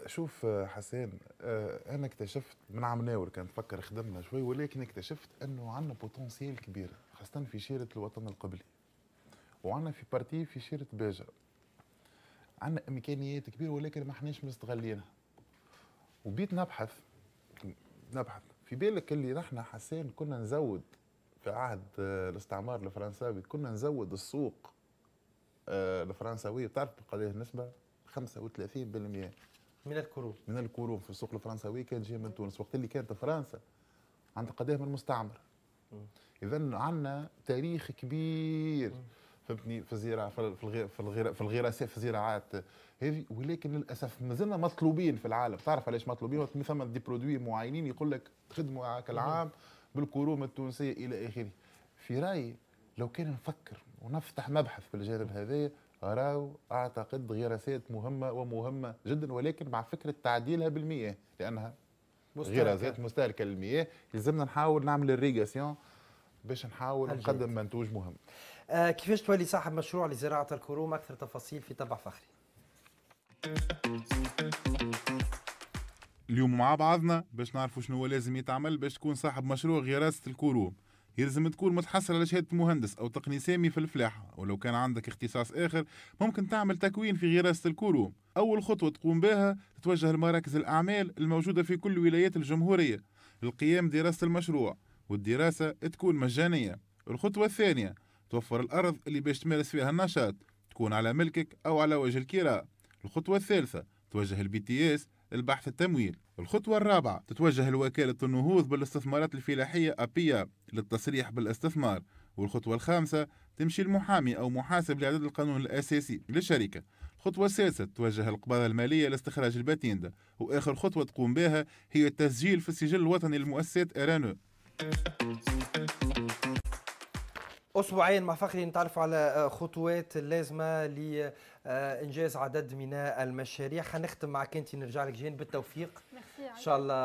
شوف آه، حسين آه، انا اكتشفت من عام ناور كان نفكر خدمنا شوي ولكن اكتشفت انه عندنا بوتنسيال كبير خاصه في شيره الوطن القبلي وعندنا في بارتي في شيرة باجة عنا إمكانيات كبيرة ولكن ما احناش مستغلينها وبيت نبحث نبحث في بالك اللي نحن حسين كنا نزود في عهد آه، الاستعمار الفرنساوي كنا نزود السوق آه، الفرنساوية تعرف قضية النسبة 35% من الكروم من الكروم في السوق الفرنساوي كانت جايه من تونس وقت اللي كانت فرنسا عند من المستعمر اذا عندنا تاريخ كبير م. فهمتني في الزراعه في الغير في الغير في الغراسات في الزراعات هذه ولكن للاسف مازلنا مطلوبين في العالم تعرف علاش مطلوبين ثم دي برودوي معينين يقول لك تخدموا هاك العام بالكروم التونسيه الى اخره في رايي لو كان نفكر ونفتح مبحث في الجانب هذا راو اعتقد غراسات مهمه ومهمه جدا ولكن مع فكره تعديلها بالمياه لانها مستهلكة. مستهلكه للمياه يلزمنا نحاول نعمل الريغاسيون باش نحاول نقدم منتوج مهم آه، كيفاش تولي صاحب مشروع لزراعه الكروم اكثر تفاصيل في طبع فخري اليوم مع بعضنا باش نعرفوا شنو هو لازم يتعمل باش تكون صاحب مشروع غراسه الكروم يلزم تكون متحصل على شهاده مهندس او تقني سامي في الفلاحه ولو كان عندك اختصاص اخر ممكن تعمل تكوين في غراسه الكروم اول خطوه تقوم بها تتوجه لمراكز الاعمال الموجوده في كل ولايات الجمهوريه للقيام بدراسه المشروع والدراسه تكون مجانيه الخطوه الثانيه توفر الأرض اللي باش تمارس فيها النشاط تكون على ملكك أو على وجه الكراء الخطوة الثالثة توجه البي تي اس لبحث التمويل الخطوة الرابعة تتوجه لوكالة النهوض بالاستثمارات الفلاحية أبيا للتصريح بالاستثمار والخطوة الخامسة تمشي المحامي أو محاسب لإعداد القانون الأساسي للشركة الخطوة السادسة توجه القبضة المالية لاستخراج الباتيندا وآخر خطوة تقوم بها هي التسجيل في السجل الوطني للمؤسسات إيرانو اسبوعين مع فخري نتعرف على آه، خطوات اللازمه لانجاز عدد من المشاريع حنختم معك انت نرجع لك جين بالتوفيق ان شاء الله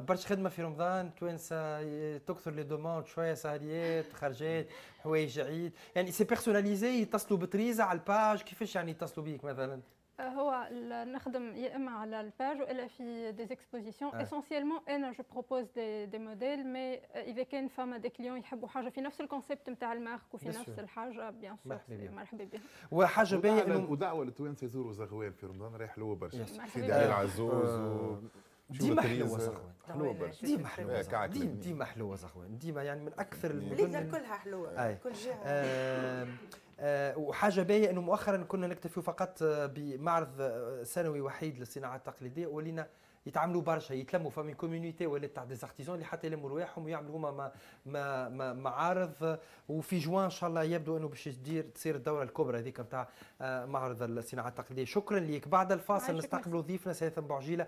برشا خدمه في رمضان توانسه آه، تكثر لي دوموند شويه سهريات خرجات حوايج عيد يعني سي بيرسوناليزي يتصلوا بتريزه على الباج كيفاش يعني يتصلوا بيك مثلا Euh, هو نخدم يا اما على الباج والا في دي زيكسبوزيسيون اسونسيالمون انا جو بروبوز دي, دي موديل مي اذا كان فما دي كليون يحبوا حاجه في نفس الكونسيبت نتاع المارك وفي نفس الحاجه بيان سور مرحبا بهم وحاجه باهيه انه ودعوه للتوانسه يزوروا زغوان في رمضان رايح آه، حلوه برشا سيدي علي العزوز و... ديما حلوه صخوان حلوه برشا ديما حلوه ديما حلوه صخوان ديما يعني من اكثر الليزر كلها حلوه كل جهه آه، آه، وحاجه باهيه انه مؤخرا كنا نكتفي فقط آه، بمعرض آه، سنوي وحيد للصناعه التقليديه ولينا يتعاملوا برشا يتلموا فمي كوميونيتي ولا تاع دي زارتيزون اللي حتى يلموا رواحهم ويعملوا هما ما ما ما معارض وفي جوان ان شاء الله يبدو انه باش تدير تصير الدوره الكبرى هذيك نتاع معرض الصناعه التقليديه شكرا ليك بعد الفاصل نستقبلوا ضيفنا سيثم بوعجيله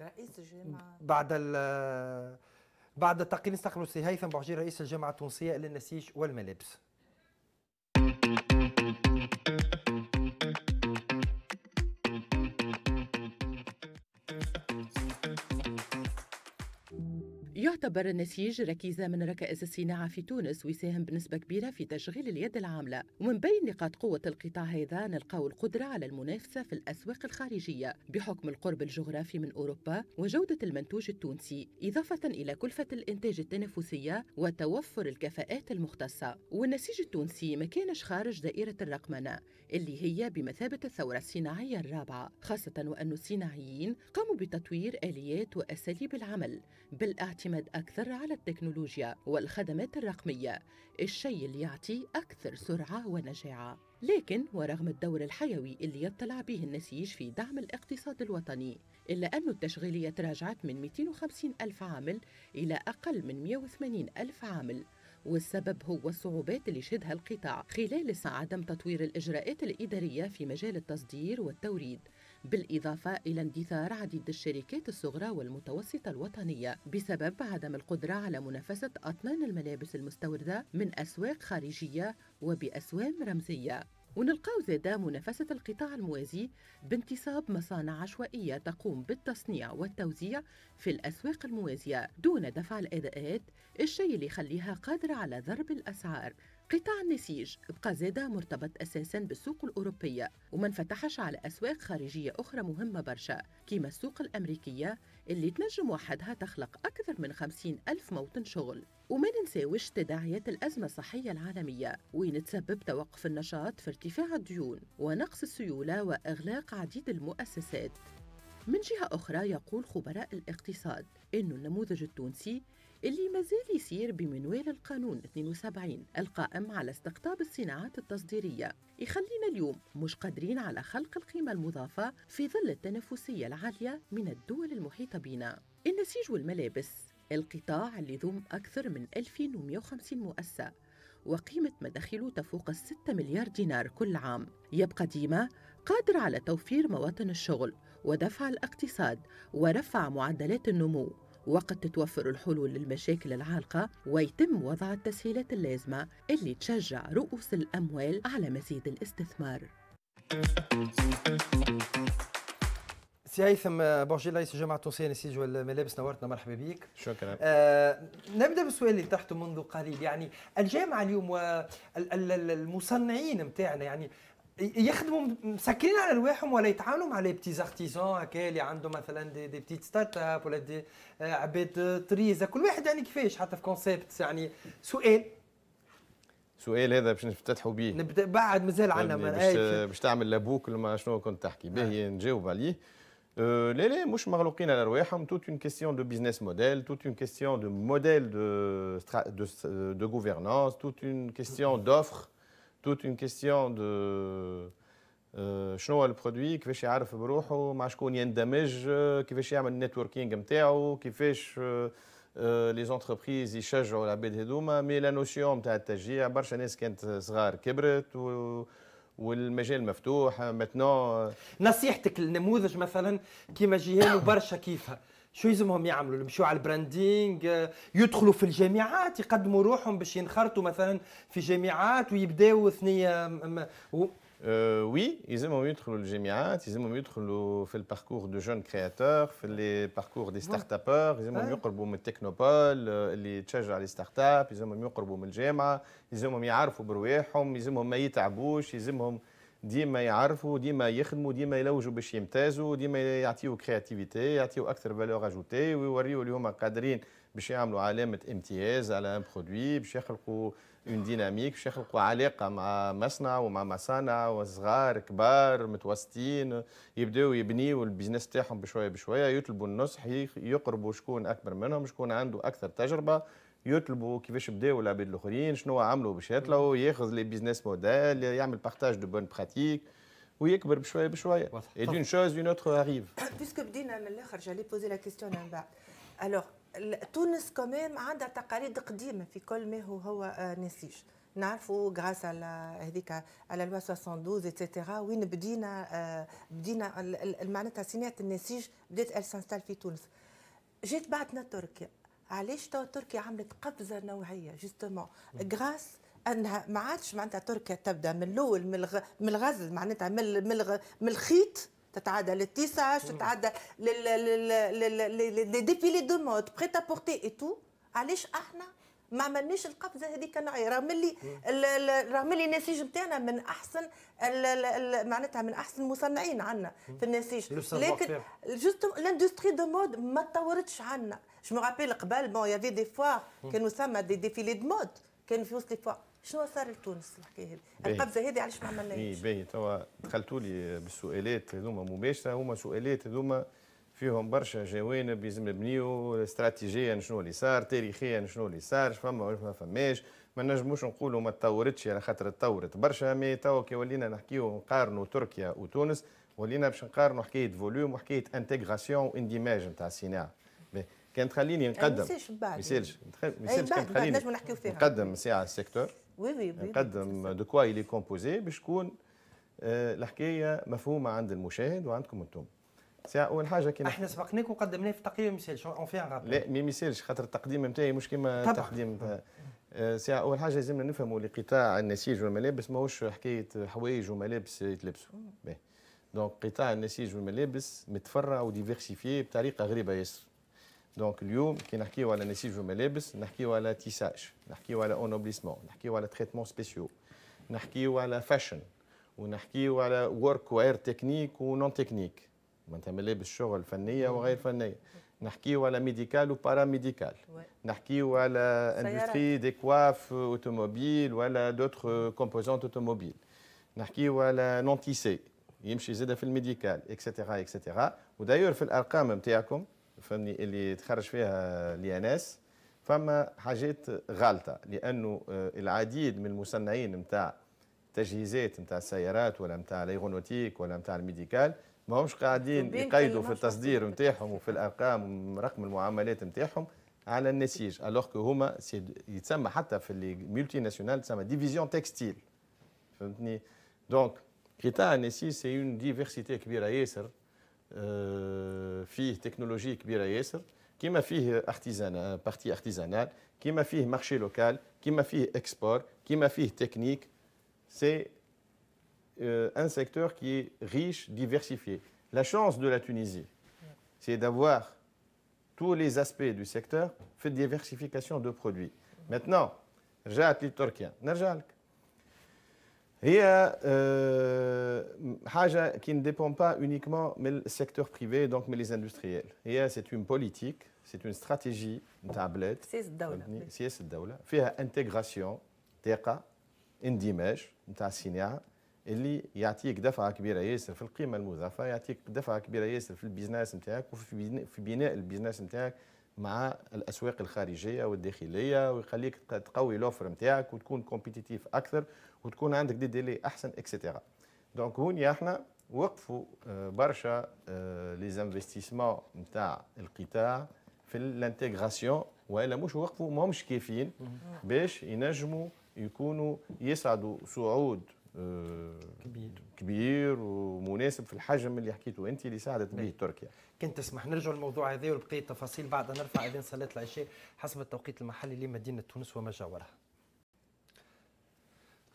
رئيس الجامعه بعد بعد التقرير نستقبلوا سي هيثم بوعجيل رئيس الجامعه التونسيه للنسيج والملابس يعتبر النسيج ركيزة من ركائز الصناعة في تونس ويساهم بنسبة كبيرة في تشغيل اليد العاملة ومن بين نقاط قوة القطاع هذا نلقاو القدرة على المنافسة في الأسواق الخارجية بحكم القرب الجغرافي من أوروبا وجودة المنتوج التونسي إضافة إلى كلفة الإنتاج التنافسية وتوفر الكفاءات المختصة والنسيج التونسي ما كانش خارج دائرة الرقمنة اللي هي بمثابة الثورة الصناعية الرابعة خاصة وأن الصناعيين قاموا بتطوير آليات وأساليب العمل بالاعتماد أكثر على التكنولوجيا والخدمات الرقمية الشيء اللي يعطي أكثر سرعة ونجاعة لكن ورغم الدور الحيوي اللي يطلع به النسيج في دعم الاقتصاد الوطني إلا أن التشغيلية تراجعت من 250 ألف عامل إلى أقل من 180 ألف عامل والسبب هو الصعوبات اللي شهدها القطاع خلال عدم تطوير الإجراءات الإدارية في مجال التصدير والتوريد بالإضافة إلى اندثار عديد الشركات الصغرى والمتوسطة الوطنية بسبب عدم القدرة على منافسة أطنان الملابس المستوردة من أسواق خارجية وبأسوام رمزية ونلقاو زادة منافسة القطاع الموازي بانتصاب مصانع عشوائية تقوم بالتصنيع والتوزيع في الأسواق الموازية دون دفع الأداءات الشيء اللي يخليها قادرة على ضرب الأسعار قطاع النسيج بقى زادة مرتبط أساساً بالسوق الأوروبية وما انفتحش على أسواق خارجية أخرى مهمة برشا كيما السوق الأمريكية اللي تنجم وحدها تخلق أكثر من 50 ألف موطن شغل وما ننساوش تداعيات الأزمة الصحية العالمية وين تسبب توقف النشاط في ارتفاع الديون ونقص السيولة وإغلاق عديد المؤسسات من جهة أخرى يقول خبراء الاقتصاد أن النموذج التونسي اللي مازال يسير بمنوال القانون 72 القائم على استقطاب الصناعات التصديرية يخلينا اليوم مش قادرين على خلق القيمة المضافة في ظل التنافسية العالية من الدول المحيطة بنا النسيج والملابس القطاع اللي يضم أكثر من 2150 مؤسسة وقيمة مداخله تفوق الستة مليار دينار كل عام يبقى ديما قادر على توفير مواطن الشغل ودفع الاقتصاد ورفع معدلات النمو وقد تتوفر الحلول للمشاكل العالقة ويتم وضع التسهيلات اللازمة اللي تشجع رؤوس الأموال على مزيد الاستثمار سي هيثم بورجي رئيس الجامعه التونسيه نسيج والملابس نورتنا مرحبا بك شكرا آه نبدا بالسؤال اللي طرحته منذ قليل يعني الجامعه اليوم والمصنعين نتاعنا يعني يخدموا مسكرين على رواحهم ولا يتعاملوا مع لي بتيز ارتيزون هكا اللي عندهم مثلا دي, دي بتيت ستارت اب ولا دي euh, عباد تريزا كل واحد يعني كيفاش حتى في كونسيبت يعني سؤال سؤال هذا باش نفتتحوا به نبدا بعد مازال عندنا باش تعمل لابوك ولا شنو كنت تحكي باهي آه. نجاوب عليه euh, لا لا مش مغلوقين على رواحهم توت Royaume, كيستيون دو بيزنس موديل توت model, كيستيون دو موديل دو modèle de, de, euh, de gouvernance, toute une toute une question de euh, شنو البرودوي كيفاش يعرف بروحه مع شكون يندمج كيفاش يعمل النتوركينغ نتاعو كيفاش لي آه، زونتربريز آه، يشجعوا العباد هذوما مي لا نوسيون نتاع التشجيع برشا ناس كانت صغار كبرت و والمجال مفتوح ماتنو آه، نصيحتك للنموذج مثلا كيما جيهان وبرشا كيفها شو يلزمهم يعملوا يمشوا على البراندينغ آه، يدخلوا في الجامعات يقدموا روحهم باش ينخرطوا مثلا في جامعات ويبداوا ثنيه آه، و... Euh, oui, ils aiment يدخلوا الجامعات يلزمهم يدخلوا في الباركور دو جون كرياتور في لي باركور دي ستارت ابور ils aiment يقربوا من التكنوبول اللي تشجع لي ستارت اب ils يقربوا من الجامعه يلزمهم يعرفوا برواحهم يلزمهم ما يتعبوش يلزمهم ديما يعرفوا ديما يخدموا ديما يلوجوا باش يمتازوا ديما يعطيوا كرياتيفيتي يعطيوا اكثر فالور اجوتي ويوريوا اللي هما قادرين باش يعملوا علامه امتياز على ان برودوي باش يخلقوا اون ديناميك باش يخلقوا علاقه مع مصنع ومع مصانع وصغار كبار متوسطين يبداو يبنيوا البيزنس تاعهم بشويه بشويه يطلبوا النصح يقربوا شكون اكبر منهم شكون عنده اكثر تجربه يطلبوا كيفاش بداوا العباد الاخرين شنو عملوا باش يطلعوا ياخذ لي بيزنس موديل يعمل بارتاج دو بون براتيك ويكبر بشويه بشويه اي دون شوز اون اوتر اريف puisque بدينا من الاخر جالي بوزي لا كيستيون من بعد الوغ تونس كمان عندها تقاليد قديمه في كل ما هو هو آه، نسيج نعرفوا غراس على هذيك على لوا 72 ايتترا وين بدينا آه، بدينا معناتها صناعه النسيج بدات سانستال في تونس جات بعدنا تركيا علاش تو تركيا عملت قفزه نوعيه جوستومون غراس انها ما عادش معناتها تركيا تبدا من الاول من الغزل معناتها من الخيط تتعدى للتيساج تتعدى لل دو مود بريتا بورتي اي تو علاش احنا ما عملناش القفزه هذيك النوعيه رغم اللي رغم اللي النسيج نتاعنا من احسن معناتها من احسن المصنعين عندنا في النسيج لكن جوست لاندستري دو مود ما تطورتش عندنا Je me rappelle, bon, y avait des fois, كان mm. أسامة des défilés de mode, كان في وسط les fois. شنو صار لتونس الحكايه هذه؟ القفزه هذه علاش ما عملناهاش؟ اي باهي توا دخلتوا لي بالسؤالات هذوما مباشره هما سؤالات هذوما فيهم برشا جوانب لازم نبنيو استراتيجيا شنو اللي صار تاريخيا شنو اللي صار فما ما فماش ما نجموش نقولوا ما تطورتش على خاطر تطورت برشا مي توا كي ولينا نحكيو نقارنوا تركيا وتونس ولينا باش نقارنوا حكايه فوليوم وحكايه انتيغراسيون واندماج نتاع الصناعه كان تخليني نقدم ما يصيرش بعد ما يسالش ما يصيرش كان تخليني نقدم ساعه السيكتور وي وي وي نقدم دو كوا يلي كومبوزي باش تكون آه، الحكايه مفهومه عند المشاهد وعندكم انتم ساعه اول حاجه كي احنا سبقناك وقدمناه في تقييم ما يصيرش اون في لا ما ميسيلش خاطر التقديم نتاعي مش كيما التقديم ساعة أول حاجة لازمنا نفهموا اللي قطاع النسيج والملابس ماهوش حكاية حوايج وملابس يتلبسوا دونك قطاع النسيج والملابس متفرع وديفيرسيفي بطريقة غريبة ياسر دونك اليوم كي نحكيو على نسيج وملابس نحكيو على تيساج نحكيو على اونوبليسمون نحكيو على تريتمون سبيسيو نحكيو على فاشن ونحكيو على ورك وير تكنيك ونون تكنيك معناتها ملابس شغل فنيه وغير فنيه نحكيو على ميديكال وبارا ميديكال نحكيو على اندستري دي كواف اوتوموبيل ولا دوتر كومبوزونت اوتوموبيل نحكيو على نون تيسي يمشي زاده في الميديكال اكسترا اكسترا ودايور في الارقام نتاعكم فهمني اللي تخرج فيها لياناس فما حاجات غالطه لانه آه، العديد من المصنعين نتاع تجهيزات نتاع السيارات ولا نتاع الايغونوتيك ولا نتاع الميديكال ما همش قاعدين يقيدوا في التصدير نتاعهم وفي الارقام رقم المعاملات نتاعهم على النسيج الوغ كو هما يتسمى حتى في لي ملتي ناسيونال تسمى ديفيزيون تكستيل فهمتني دونك قطاع النسيج سي اون ديفيرسيتي كبيره ياسر فيه m'a fait ياسر كيما فيه qui m'a fait marché local, qui m'a كيما export, qui m'a فيه technique. C'est un secteur qui est riche, diversifié. La chance de la Tunisie, c'est d'avoir tous les aspects du secteur fait diversification de produits. Maintenant, j'ai appelé هي آه، حاجه qui ne dépend pas من السيكتور بريفي دونك من لي اندستريال هي سي اون بوليتيك سي اون استراتيجي نتاع بلاد سياسه الدوله سياسه الدوله فيها انتغراسيون ثقه اندماج نتاع الصناعه اللي يعطيك دفعه كبيره ياسر في القيمه المضافه يعطيك دفعه كبيره ياسر في البيزنس نتاعك وفي بناء البيزنس نتاعك مع الاسواق الخارجيه والداخليه ويخليك تقوي لوفر نتاعك وتكون كومبيتيتيف اكثر وتكون عندك دي ديلي احسن اكسيتيرا دونك هوني احنا وقفوا آه، برشا لي آه، زانفستيسمون نتاع القطاع في الانتيغراسيون والا مش وقفوا ماهمش كافيين باش ينجموا يكونوا يسعدوا صعود آه، كبير كبير ومناسب في الحجم اللي حكيته انت اللي ساعدت به نعم. تركيا كنت تسمح نرجع للموضوع هذا وبقيه التفاصيل بعد نرفع اذان صلاه العشاء حسب التوقيت المحلي لمدينه تونس وما جاورها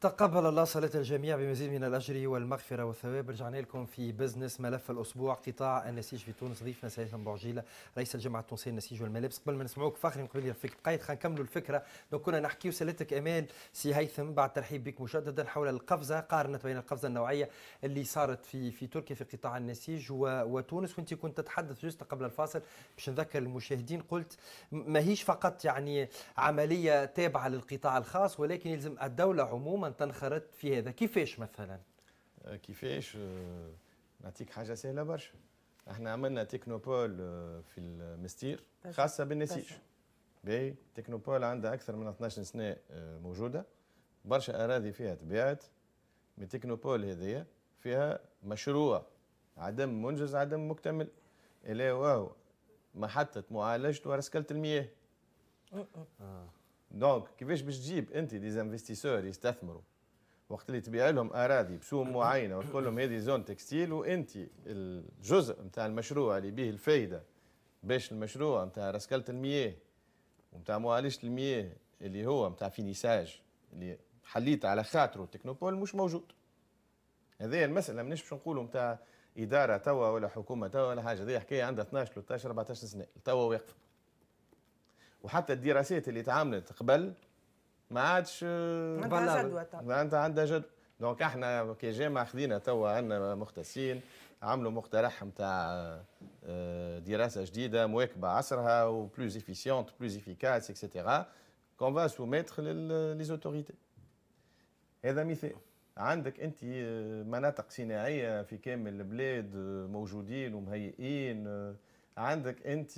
تقبل الله صلاة الجميع بمزيد من الأجر والمغفرة والثواب رجعنا لكم في بزنس ملف الأسبوع قطاع النسيج في تونس ضيفنا سيد بوعجيلة رئيس الجامعة التونسية للنسيج والملابس قبل ما نسمعوك فخري قبل يرفيك بقيت خلينا نكملوا الفكرة لو كنا نحكيو وسالتك أمان سي هيثم بعد ترحيب بك مجددا حول القفزة قارنة بين القفزة النوعية اللي صارت في في تركيا في قطاع النسيج وتونس وأنت كنت تتحدث جست قبل الفاصل باش نذكر المشاهدين قلت ماهيش فقط يعني عملية تابعة للقطاع الخاص ولكن يلزم الدولة عموما انت انخرطت في هذا كيفاش مثلا أه، كيفاش أه، نعطيك حاجه سهله برشا احنا عملنا تكنوبول أه، في المستير خاصه بالنسيج باهي تكنوبول عندها اكثر من 12 سنه موجوده برشا اراضي فيها تبيعت من تكنوبول هذيا فيها مشروع عدم منجز عدم مكتمل الا وهو محطه معالجه ورسكله المياه دونك كيفاش باش تجيب انت ديزانفستيسور يستثمروا وقت اللي تبيع لهم اراضي بسوم معينه وتقول لهم هذه زون تكستيل وانت الجزء نتاع المشروع اللي به الفايده باش المشروع نتاع رسكله المياه ونتاع معالجه المياه اللي هو نتاع فينيساج اللي حليت على خاطره تكنوبول مش موجود هذه المساله مانيش باش نقولوا نتاع اداره توا ولا حكومه توا ولا حاجه هذه حكايه عندها 12 13 14 سنه توا واقفه وحتى الدراسات اللي تعاملت قبل ما عادش آه، عندها انت معناتها عندها جدوى دونك احنا كجامعه خذينا توا عندنا مختصين عملوا مقترح نتاع آه، دراسه جديده مواكبه عصرها وبلوز افيسيونت بلوز افيكاس اكسيتيرا كون فا سوميتر زوتوريتي هذا مثال عندك انت آه، مناطق صناعيه في كامل البلاد موجودين ومهيئين عندك انت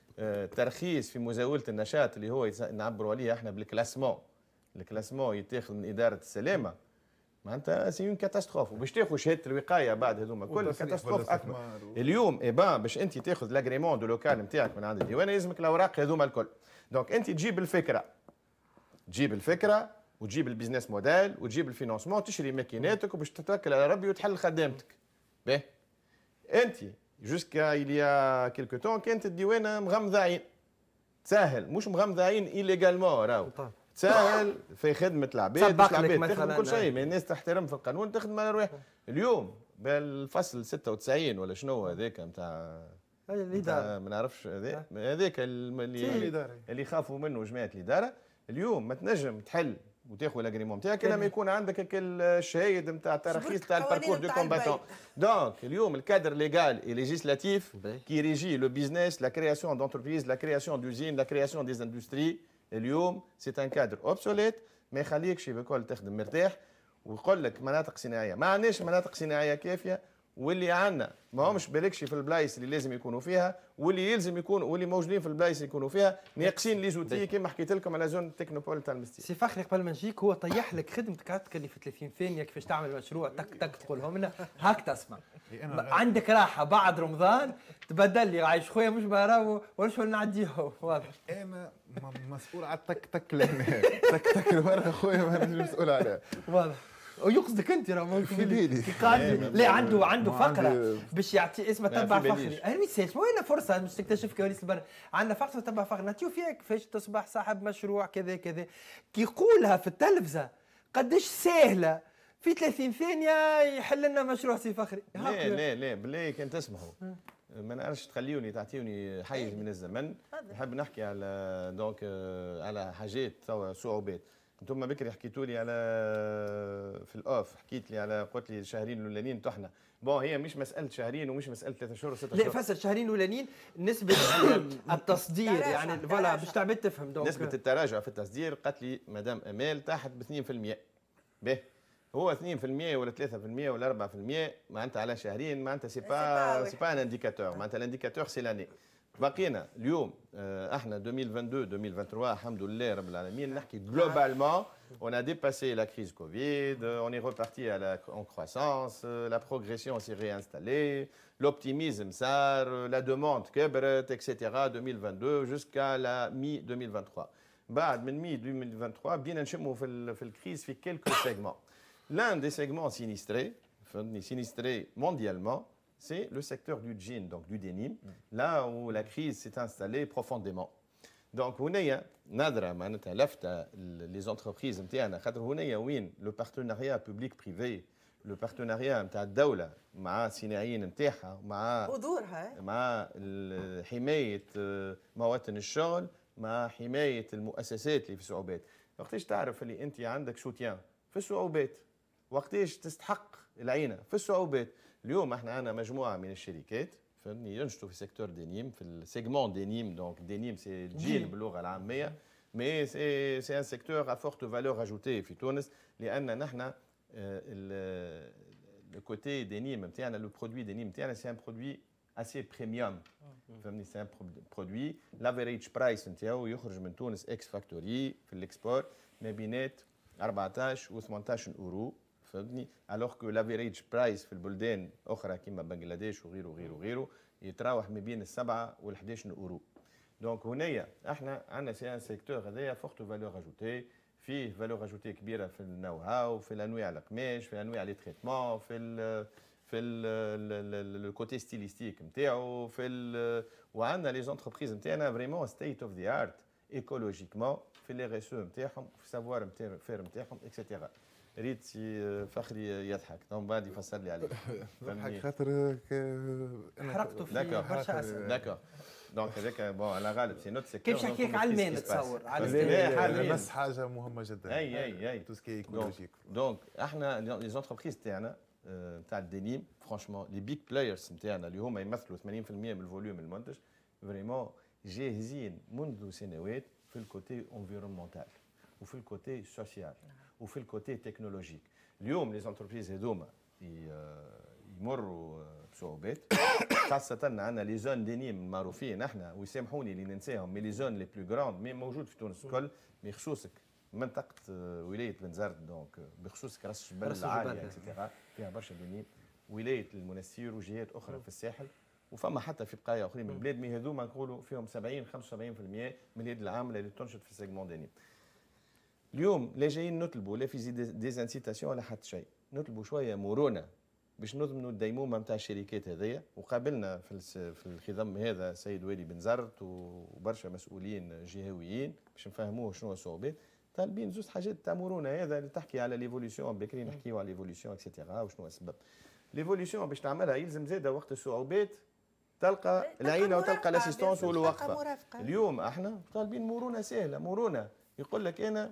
آه، ترخيص في مزاوله النشاط اللي هو نعبروا عليه احنا بالكلاسمون الكلاسمون يتاخذ من اداره السلامه معناتها سي اون كاتاستروف وباش تاخذ شهاده الوقايه بعد هذوما كل كاتاستروف اكبر اليوم اي بان باش انت تاخذ لاغريمون دو لوكال نتاعك من عند الديوان لازمك الاوراق هذوما الكل دونك انت تجيب الفكره تجيب الفكره وتجيب البيزنس موديل وتجيب الفينونسمون تشري ماكيناتك وباش تتوكل على ربي وتحل خدامتك باهي انت جوسكا إليا كيلكو تون كانت الديوانة مغمضة عين تسهل مش مغمضة عين إيليغالمون راهو تسهل في خدمة العباد باش العباد تخدم كل شيء ما الناس تحترم في القانون تخدم على رواحها اليوم بالفصل 96 ولا شنو هذاك نتاع الاداره ما نعرفش هذاك هذاك اللي اللي يخافوا منه جماعه الاداره اليوم ما تنجم تحل وتاخذ الاجريمون نتاعك لما يكون عندك الشهايد نتاع التراخيص تاع الباركور دو كومباتون دونك اليوم الكادر ليغال اي ليجيسلاتيف كي ريجي لو بيزنس لا كرياسيون دونتربريز لا كرياسيون دوزين لا كرياسيون ديز اندستري اليوم سي ان كادر اوبسوليت ما يخليكش بكل تخدم مرتاح ويقول لك مناطق صناعيه ما عندناش مناطق صناعيه كافيه واللي عندنا ما همش بالكش في البلايص اللي لازم يكونوا فيها واللي يلزم يكون واللي موجودين في البلايص يكونوا فيها ناقصين لي زوتي كما حكيت لكم على زون تكنوبول تاع المستير سي فخري قبل ما نجيك هو طيح لك خدمتك عرفتك اللي في 30 ثانيه كيفاش تعمل مشروع تك تك تقولهم لنا هاك تسمع عندك راحه بعد رمضان تبدل لي عايش خويا مش راهو ونش نعديه واضح انا مسؤول على تك تك لهنا تك تك الورقه خويا مسؤول عليها واضح يقصدك انت راه في بالي إيه، لا عنده عنده فقره باش يعطي اسمه تبع فخري ما يسالش وين فرصه باش تكتشف كواليس البر عندنا فقره تبع فخري نعطيو فيها كيفاش تصبح صاحب مشروع كذا كذا كي يقولها في التلفزه قداش سهله في 30 ثانيه يحل لنا مشروع سي فخري لا لا لا بالله كان تسمحوا ما نعرفش تخليوني تعطيوني حيز إيه. من الزمن نحب نحكي على دونك على حاجات صعوبات انتم بكري حكيتوا لي على في الاوف حكيت لي على قلت لي الشهرين الاولانيين تحنا بون هي مش مساله شهرين ومش مساله ثلاثة شهور وستة شهور لا فسر شهرين الاولانيين نسبه التصدير يعني فوالا باش تعبد تفهم دونك نسبه التراجع في التصدير قالت لي مدام امال تحت ب 2% به هو 2% ولا 3% ولا 4% معناتها على شهرين معناتها سي با سي با ان انديكاتور معناتها الانديكاتور سي لاني بقينا اليوم احنا 2022 2023 الحمد لله globalement on a dépassé la crise Covid euh, on est reparti à la, en croissance euh, la progression s'est réinstallée l'optimisme ça euh, la demande كبرت etc 2022 jusqu'à la mi 2023 بعد من mi 2023 بدينا نشموا في في في quelques segments l'un des segments sinistrés sinistrés mondialement c'est le secteur du jean, donc du dénim, mm. là où la crise s'est installée profondément. دونك هنايا نظره معناتها لفته لي زونتربريز نتاعنا خاطر هنايا وين لو بارتناريا بوبليك بريفي لو بارتناريا نتاع الدوله مع الصناعيين نتاعها مع حضورها مع حمايه مواطن الشغل مع حمايه المؤسسات اللي في صعوبات وقتاش تعرف اللي انت عندك سوتيان في الصعوبات وقتاش تستحق العينه في الصعوبات اليوم احنا عندنا مجموعه من الشركات فهمني ينشطوا في سيكتور دينيم في السيغمون دينيم دونك دينيم سي جيل باللغه العاميه مي سي سي ان سيكتور ا فورت فالور اجوتي في تونس لان نحن لو كوتي دينيم نتاعنا لو برودوي دينيم نتاعنا سي ان برودوي اسي بريميوم فهمني سي ان برودوي لافريج برايس نتاعو يخرج من تونس اكس فاكتوري في الاكسبور ما بينات 14 و 18 اورو فهمتني الوغ كو لافيريج برايس في البلدان اخرى كيما بنغلاديش وغيره وغيره وغيره يتراوح ما بين السبعه وال 11 اورو دونك هنايا احنا عندنا سي ان سيكتور هذايا فورت فالور اجوتي فيه فالور اجوتي كبيره في النو هاو في الانواع القماش في انواع لي تريتمون في الـ في الكوتي ستيليستيك نتاعو في وعندنا لي زونتربريز نتاعنا فريمون ستيت اوف ذا ارت ايكولوجيكمون في لي ريسو نتاعهم e في سافوار نتاعهم فير نتاعهم اكسيتيرا ريت سي آه، فخري يضحك دونك بعد يفسر لي عليه يضحك خاطر آه، حرقته في برشا اسئله داكور دونك هذاك بون على غالب سي نوت سيكتور كيفاش نحكيك على المال تصور على المال بس حاجه مهمه جدا اي اي اي تو سكي ايكولوجيك دونك احنا لي زونتربريز تاعنا آه، تاع الدينيم فرانشمون لي بيك بلايرز نتاعنا اللي هما يمثلوا 80% من الفوليوم المنتج فريمون جاهزين منذ سنوات في الكوتي انفيرونمونتال وفي الكوتي سوسيال وفي الكوتي تكنولوجيك اليوم لي زونتربريز هذوما يمروا بصعوبات خاصة عندنا لي زون دينيم معروفين احنا ويسامحوني اللي ننساهم مي لي زون لي بلو جراوند مي موجود في تونس الكل مي خصوصك منطقة ولاية بن زرد دونك بخصوصك راس الجبل العالية اكسترا فيها برشا دينيم ولاية المنسير وجهات أخرى في الساحل وفما حتى في بقايا اخرين من البلاد مي هذوما نقولوا فيهم 70 75% من اليد العامله اللي تنشط في سيجمون دينيم اليوم لا جايين نطلبوا لا في ديزانسيتاسيون ولا حتى شيء نطلبوا شويه مرونه باش نضمنوا الديمومه نتاع الشركات هذيا وقابلنا في في الخضم هذا السيد والي بن زرت وبرشا مسؤولين جهويين باش نفهموه شنو الصعوبات طالبين زوز حاجات تاع مرونه هذا اللي تحكي على ليفوليسيون بكري نحكيو على ليفوليسيون اكسيتيرا وشنو السبب ليفوليسيون باش تعملها يلزم زاده وقت الصعوبات تلقى العينه وتلقى لاسيستونس والوقفه اليوم احنا طالبين مرونه سهله مرونه يقول لك انا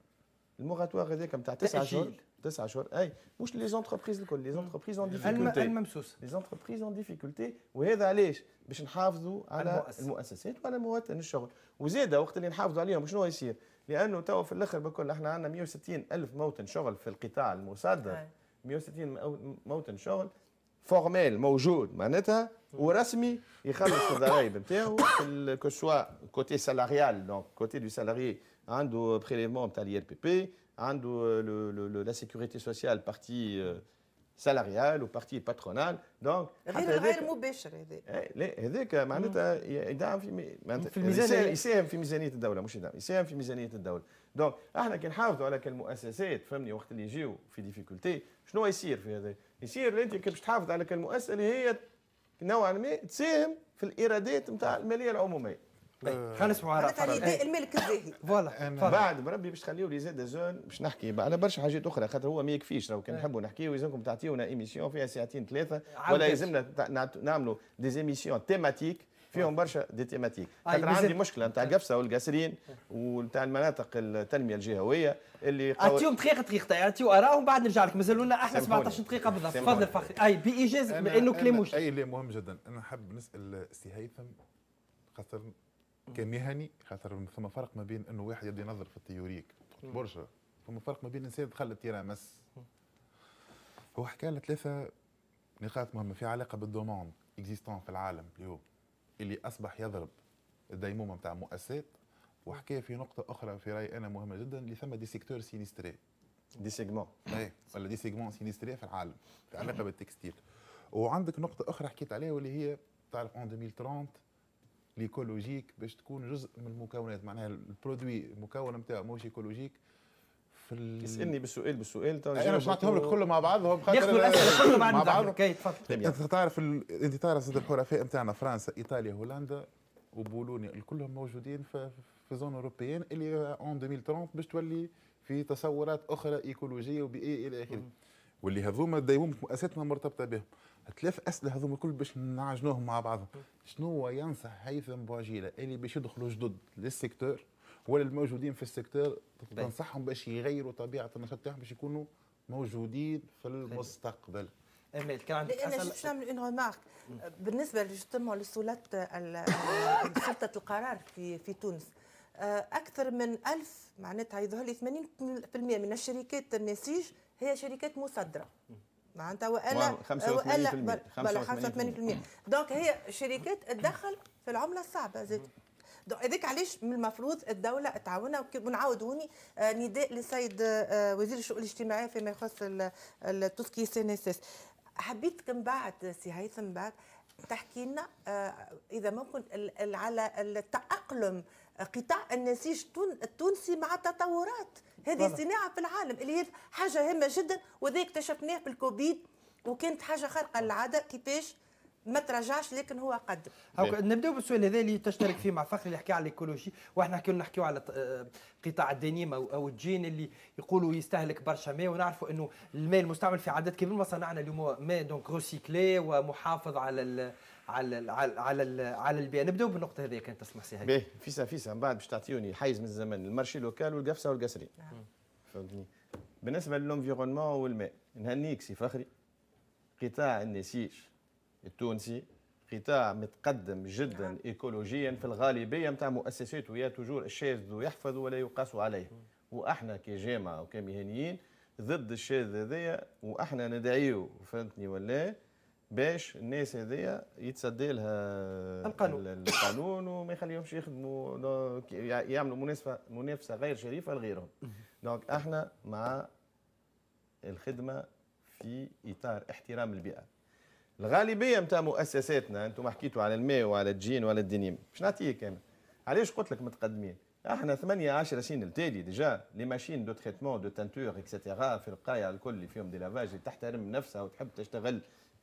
الموغاتوار هذاك نتاع تسع شهور تسع شهور اي مش لي زونتربريز الكل لي زونتربريز اون ديفيكولتي الممسوس لي زونتربريز اون ديفيكولتي وهذا علاش باش نحافظوا على المؤسسات, وعلى مواطن الشغل وزاده وقت اللي نحافظوا عليهم شنو يصير لانه توا في الاخر بكل احنا عندنا 160 الف موطن شغل في القطاع المصدر 160 موطن شغل فورميل موجود معناتها ورسمي يخلص الضرايب نتاعو سوا كوتي سالاريال دونك كوتي دو سالاريي عنده بريليفمون تاع الاي ار بي بي عنده لا سيكوريتي سوسيال بارتي سالاريال وبارتي باترونال دونك غير غير مباشر هذا هذاك معناتها يدعم إيه، في معناتها في الميزانيه يساهم في ميزانيه الدوله مش يدعم يساهم في ميزانيه الدوله دونك احنا كي نحافظوا على كالمؤسسات فهمني وقت اللي يجيو في ديفيكولتي شنو يصير في هذا يصير انت كي باش تحافظ على كالمؤسسه اللي هي نوعا ما تساهم في الايرادات نتاع الماليه العموميه خلصوا على على الملك الزاهي فوالا بعد بربي باش تخليو لي زاد زون باش نحكي على برشا حاجات اخرى خاطر هو ما يكفيش لو كان إيه. نحبوا نحكيو يلزمكم تعطيونا ايميسيون فيها ساعتين ثلاثه ولا يلزمنا نعملوا ديزيميسيون تيماتيك فيهم آه. برشا دي تيماتيك آه، خاطر عندي مشكله نتاع آه. قفصه والقاسرين ونتاع المناطق التنميه الجهويه اللي اعطيهم دقيقه دقيقه اعطيو اراهم بعد نرجع لك مازالوا لنا احنا 17 دقيقه بالضبط تفضل فخري اي بايجاز بانه كلام اي لا مهم جدا انا حاب نسال سي هيثم خاطر كمهني خاطر ثم فرق ما بين انه واحد يبدا ينظر في التيوريك برشا ثم فرق ما بين انسان دخل التيرا مس هو حكى لنا ثلاثه نقاط مهمه في علاقه بالدوموند اكزيستون في العالم اليوم اللي اصبح يضرب الديمومه نتاع مؤسسات وحكى في نقطه اخرى في رايي انا مهمه جدا اللي ثم دي سيكتور سينيستري دي سيغمون اي ولا دي سيغمون سينيستري في العالم في علاقه بالتكستيل وعندك نقطه اخرى حكيت عليها واللي هي تعرف اون 2030 ليكولوجيك باش تكون جزء من المكونات معناها البرودوي المكون نتاعو ماهوش ايكولوجيك في ال... يسالني بالسؤال بالسؤال تو انا سمعتهم لك كله مع بعضهم ياخذوا الاسئله كلهم مع بعضهم طيب، انت تعرف ال... انت تعرف الحرفاء نتاعنا فرنسا ايطاليا هولندا وبولونيا كلهم موجودين في في زون اوروبيين اللي اون 2030 باش تولي في تصورات اخرى ايكولوجيه وبيئيه الى اخره واللي هذوما دايما مؤسساتنا مرتبطه بهم ثلاث اسئله هذوما الكل باش نعجنوهم مع بعضهم شنو هو ينصح هيثم بوعجيله اللي باش يدخلوا جدد للسيكتور ولا الموجودين في السيكتور طيب. تنصحهم باش يغيروا طبيعه النشاط تاعهم باش يكونوا موجودين في طيب. المستقبل امال كان عندك انا جيت نعمل اون ريمارك بالنسبه جوستومون لسلطه سلطه القرار في في تونس آه، اكثر من ألف معناتها يظهر لي 80% من الشركات النسيج هي شركات مصدره معناتها والا 85% والا بلا 85% دونك هي شركات تدخل في العمله الصعبه زاد هذاك علاش من المفروض الدوله تعاونها ونعاود هوني آه، نداء للسيد آه، وزير الشؤون الاجتماعيه فيما يخص التوسكي سي ان اس اس حبيتك من بعد سي هيثم بعد تحكي لنا آه، اذا ممكن على التاقلم قطاع النسيج التونسي مع التطورات هذه صناعه في العالم اللي هي حاجه هامه جدا وذا اكتشفناه بالكوفيد وكانت حاجه خارقه للعاده كيفاش ما تراجعش لكن هو قدم نبداو بالسؤال هذا اللي تشترك فيه مع فخري اللي حكى على الايكولوجي واحنا كنا نحكيو على آه، قطاع الدنيم او الجين اللي يقولوا يستهلك برشا ماء ونعرفوا انه الماء المستعمل في عدد كبير ما صنعنا اليوم ماء دونك روسيكلي ومحافظ على على على على, على البيئه نبداو بالنقطه هذه كانت تسمح سي باهي فيسا فيسا من بعد باش تعطيوني حيز من الزمن المارشي لوكال والقفصه والقسري نعم. فهمتني بالنسبه للانفيرونمون والماء نهنيك سي فخري قطاع النسيج التونسي قطاع متقدم جدا نعم. ايكولوجيا في الغالبيه نتاع مؤسساته يا توجور الشاذ يحفظ ولا يقاس عليه واحنا كجامعه وكمهنيين ضد الشاذ هذايا واحنا ندعيه فهمتني ولا باش الناس هذيا يتصدى لها القانون القانون وما يخليهمش يخدموا يعملوا منافسه منافسه غير شريفه لغيرهم دونك احنا مع الخدمه في اطار احترام البيئه الغالبيه نتاع مؤسساتنا انتم حكيتوا على الماء وعلى الجين وعلى الدينيم باش نعطيك انا علاش قلت لك متقدمين احنا 8 10 سنين التالي ديجا لي ماشين دو تريتمون دو تانتور اكسيتيرا في القايه الكل اللي فيهم دي لافاج تحترم نفسها وتحب تشتغل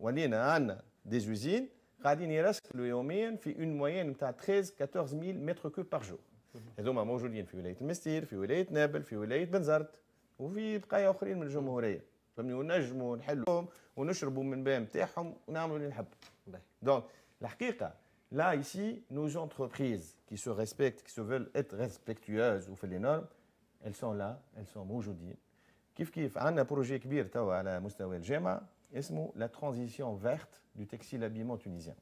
ولينا عندنا دي زوزين قاعدين يرسلوا يوميا في اون موين نتاع 13 14000 متر كوب بار جور هذوما موجودين في ولايه المستير في ولايه نابل في ولايه بنزرت وفي بقايا اخرين من الجمهوريه فهمني ونجموا نحلوهم ونشربوا من بام تاعهم ونعملوا اللي نحب دونك الحقيقه لا ici, nos entreprises qui se respectent, qui se veulent être respectueuses ou fait les normes, elles sont là, elles sont moujoudines. كيف كيف عندنا بروجي كبير توا على مستوى الجامعه qui s'appelle « La transition verte du textile habillement tunisien ».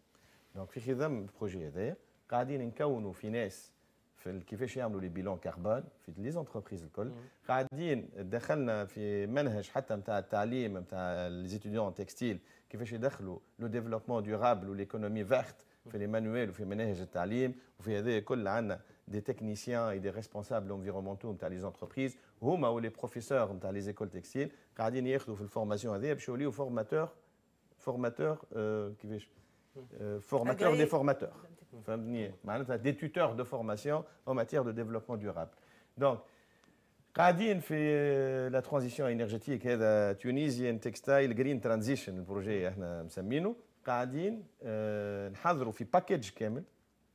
Donc, dans ce projet-là, nous sommes en train de faire des bilans carbone dans les entreprises. Nous sommes en train de mettre en place un manège, même les étudiants en textile, qui va le développement durable, ou l'économie verte, dans les manuels, dans les manèges de l'éducation. Et dans ce projet, des techniciens et des responsables environnementaux dans les entreprises, où les professeurs dans les écoles textiles, Kadi fait une formation à formateur, formateur, qui formateurs, des des formateurs, des tuteurs de formation en matière de développement durable. Donc, Kadine fait la transition énergétique, et la Tunisian Textile Green Transition, le projet que nous avons Kadine, nous fait un package complet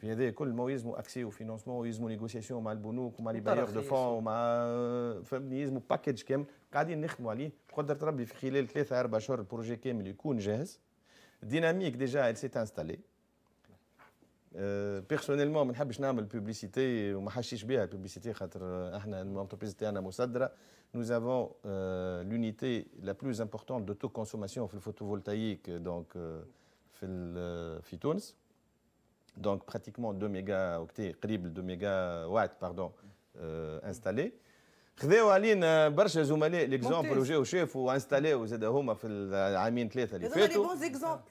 في هذا كل ما يلزموا اكسي وفينونسمون ويلزموا نيغوسياسيون مع البنوك ومع لي بايور دو فون ومع فهمني يلزموا باكيج كامل قاعدين نخدموا عليه بقدرة ربي في خلال ثلاثة أربع شهور البروجي كامل يكون جاهز ديناميك ديجا ال سيت انستالي بيرسونيلمون ما نحبش نعمل بوبليسيتي وما حشيش بها البوبليسيتي خاطر احنا الانتربريز تاعنا مصدره nous avons euh, l'unité la plus importante de taux consommation في الفوتوفولتايك دونك في في تونس donc pratiquement 2 mégaoctets قريب ل 2 méga watts pardon euh, installés خذاو علينا برشا زملاء ليكزومبل وجاو شافوا وانستالاو زاد هما في العامين ثلاثه اللي فاتوا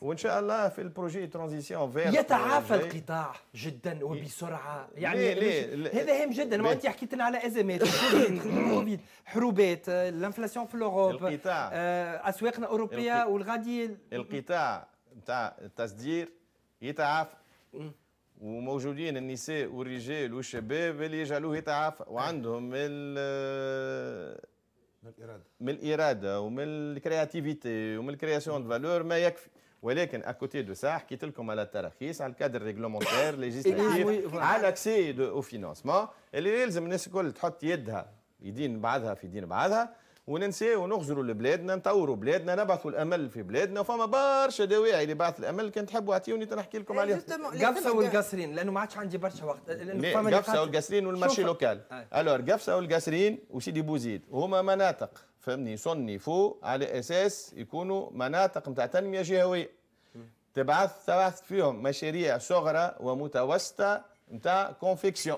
وان شاء الله في البروجي ترانزيسيون فير يتعافى القطاع جدا وبسرعه يعني هذا هام جدا ما انت حكيت لنا على ازمات كوفيد حروبات الانفلاسيون في الاوروب القطاع اسواقنا الاوروبيه والغادي القطاع نتاع التصدير يتعافى وموجودين النساء والرجال والشباب اللي يجعلوه يتعافى وعندهم من الاراده من الاراده ومن الكرياتيفيتي ومن الكرياسيون دو فالور ما يكفي ولكن اكوتي دو سا حكيت لكم على التراخيص على الكادر ريغلومونتير إيه، إيه، ليجيستيف على اكسي او فينونسمون اللي يلزم الناس الكل تحط يدها يدين بعضها في دين بعضها وننساو نغزروا لبلادنا نطوروا بلادنا نبعثوا الامل في بلادنا وفما برشا دواعي لبعث الامل كان تحبوا اعطيوني تنحكي لكم إيه، عليها قفصه والقصرين لانه ما عادش عندي برشا وقت قفصه والقصرين والمارشي لوكال آه. الور قفصه والقصرين وسيدي بوزيد هما مناطق فهمني صنفوا على اساس يكونوا مناطق نتاع تنميه جهويه تبعث تبعث فيهم مشاريع صغرى ومتوسطه نتاع كونفيكسيون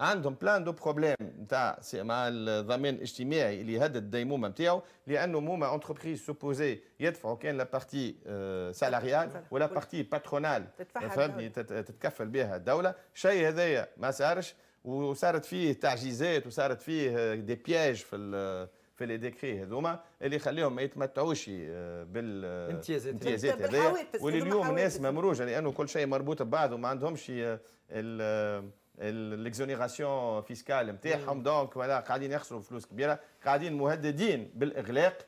عندهم بلان دو بروبليم نتاع مع الضمان الاجتماعي اللي يهدد الديمومه نتاعو لانه موما انتربريز سوبوزي يدفعوا كان لا بارتي سالاريال ولا بارتي باترونال فهمتني تتكفل بها الدوله الشيء هذايا ما صارش وصارت فيه تعجيزات وصارت فيه دي euh, بياج في في لي ديكري هذوما اللي يخليهم ما يتمتعوش euh, بالامتيازات هذيا واللي اليوم ناس ممروجه لانه كل شيء مربوط ببعضه وما عندهمش آه، الاكزونيراسيون فيسكال نتاعهم دونك معناها قاعدين يخسروا فلوس كبيره قاعدين مهددين بالاغلاق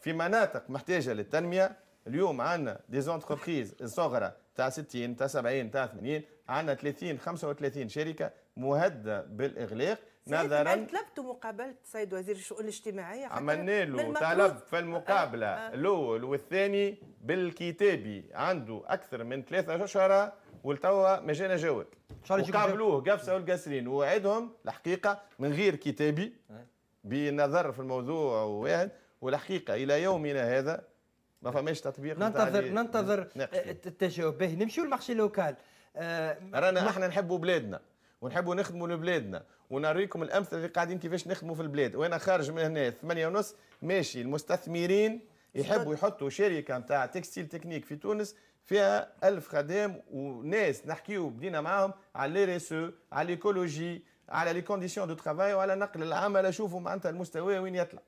في مناطق محتاجه للتنميه اليوم عندنا دي زونتربريز صغرى تاع 60 تاع 70 تاع 80 عندنا 30 35 شركه مهدده بالاغلاق نظرا طلبت مقابله السيد وزير الشؤون الاجتماعيه عملنا له طلب في المقابله آه، آه. الاول والثاني بالكتابي عنده اكثر من ثلاثه اشهر ولتوا ما جانا جواب قابلوه قفصه والقاسرين ووعدهم الحقيقه من غير كتابي بنظر في الموضوع واحد والحقيقه الى يومنا هذا ما فماش تطبيق ننتظر ننتظر التجاوب به نمشيو للمارشي لوكال آه رانا احنا نحبوا بلادنا ونحبوا نخدموا لبلادنا ونريكم الامثله اللي قاعدين كيفاش نخدموا في البلاد وانا خارج من هنا 8 ونص ماشي المستثمرين يحبوا يحطوا شركه نتاع تكستيل تكنيك في تونس فيها ألف خدام وناس نحكيو بدينا معاهم على لي ريسو على ليكولوجي على لي كونديسيون دو ترافاي وعلى نقل العمل اشوفوا معناتها المستوى وين يطلع.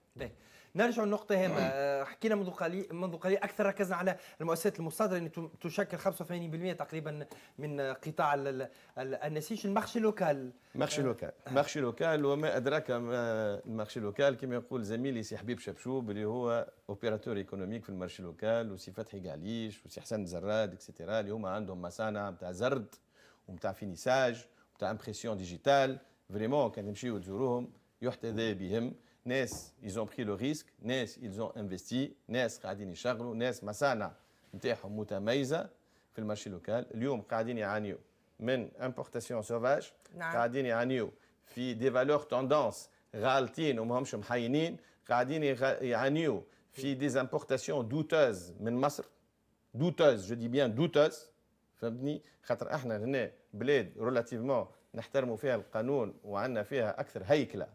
نرجع لنقطة هامة نعم. آه، حكينا منذ قليل منذ قليل أكثر ركزنا على المؤسسات المصادرة اللي تشكل 85% تقريبا من قطاع النسيج المخشي لوكال مخشي آه. لوكال آه. مخشي لوكال وما أدراك ما المخشي لوكال كما يقول زميلي سي حبيب شبشوب اللي هو اوبيراتور ايكونوميك في المارشي لوكال وسي فتحي قاليش وسي حسن زراد اكسيتيرا اللي هما عندهم مصانع نتاع زرد ومتاع فينيساج ومتاع امبريسيون ديجيتال فريمون كان تمشيو تزوروهم يحتذى بهم ناس يزون بخي لو ريسك ناس يزون انفستي ناس قاعدين يشغلوا ناس مصانع نتاعهم متميزه في المارشي لوكال اليوم قاعدين يعانيوا من امبورتاسيون سوفاج نعم. قاعدين يعانيوا في دي فالور توندونس غالطين وماهمش محينين قاعدين يعانيوا في دي امبورتاسيون دوتوز من مصر دوتوز جو دي بيان دوتوز فهمتني خاطر احنا هنا بلاد ريلاتيفمون نحترموا فيها القانون وعندنا فيها اكثر هيكله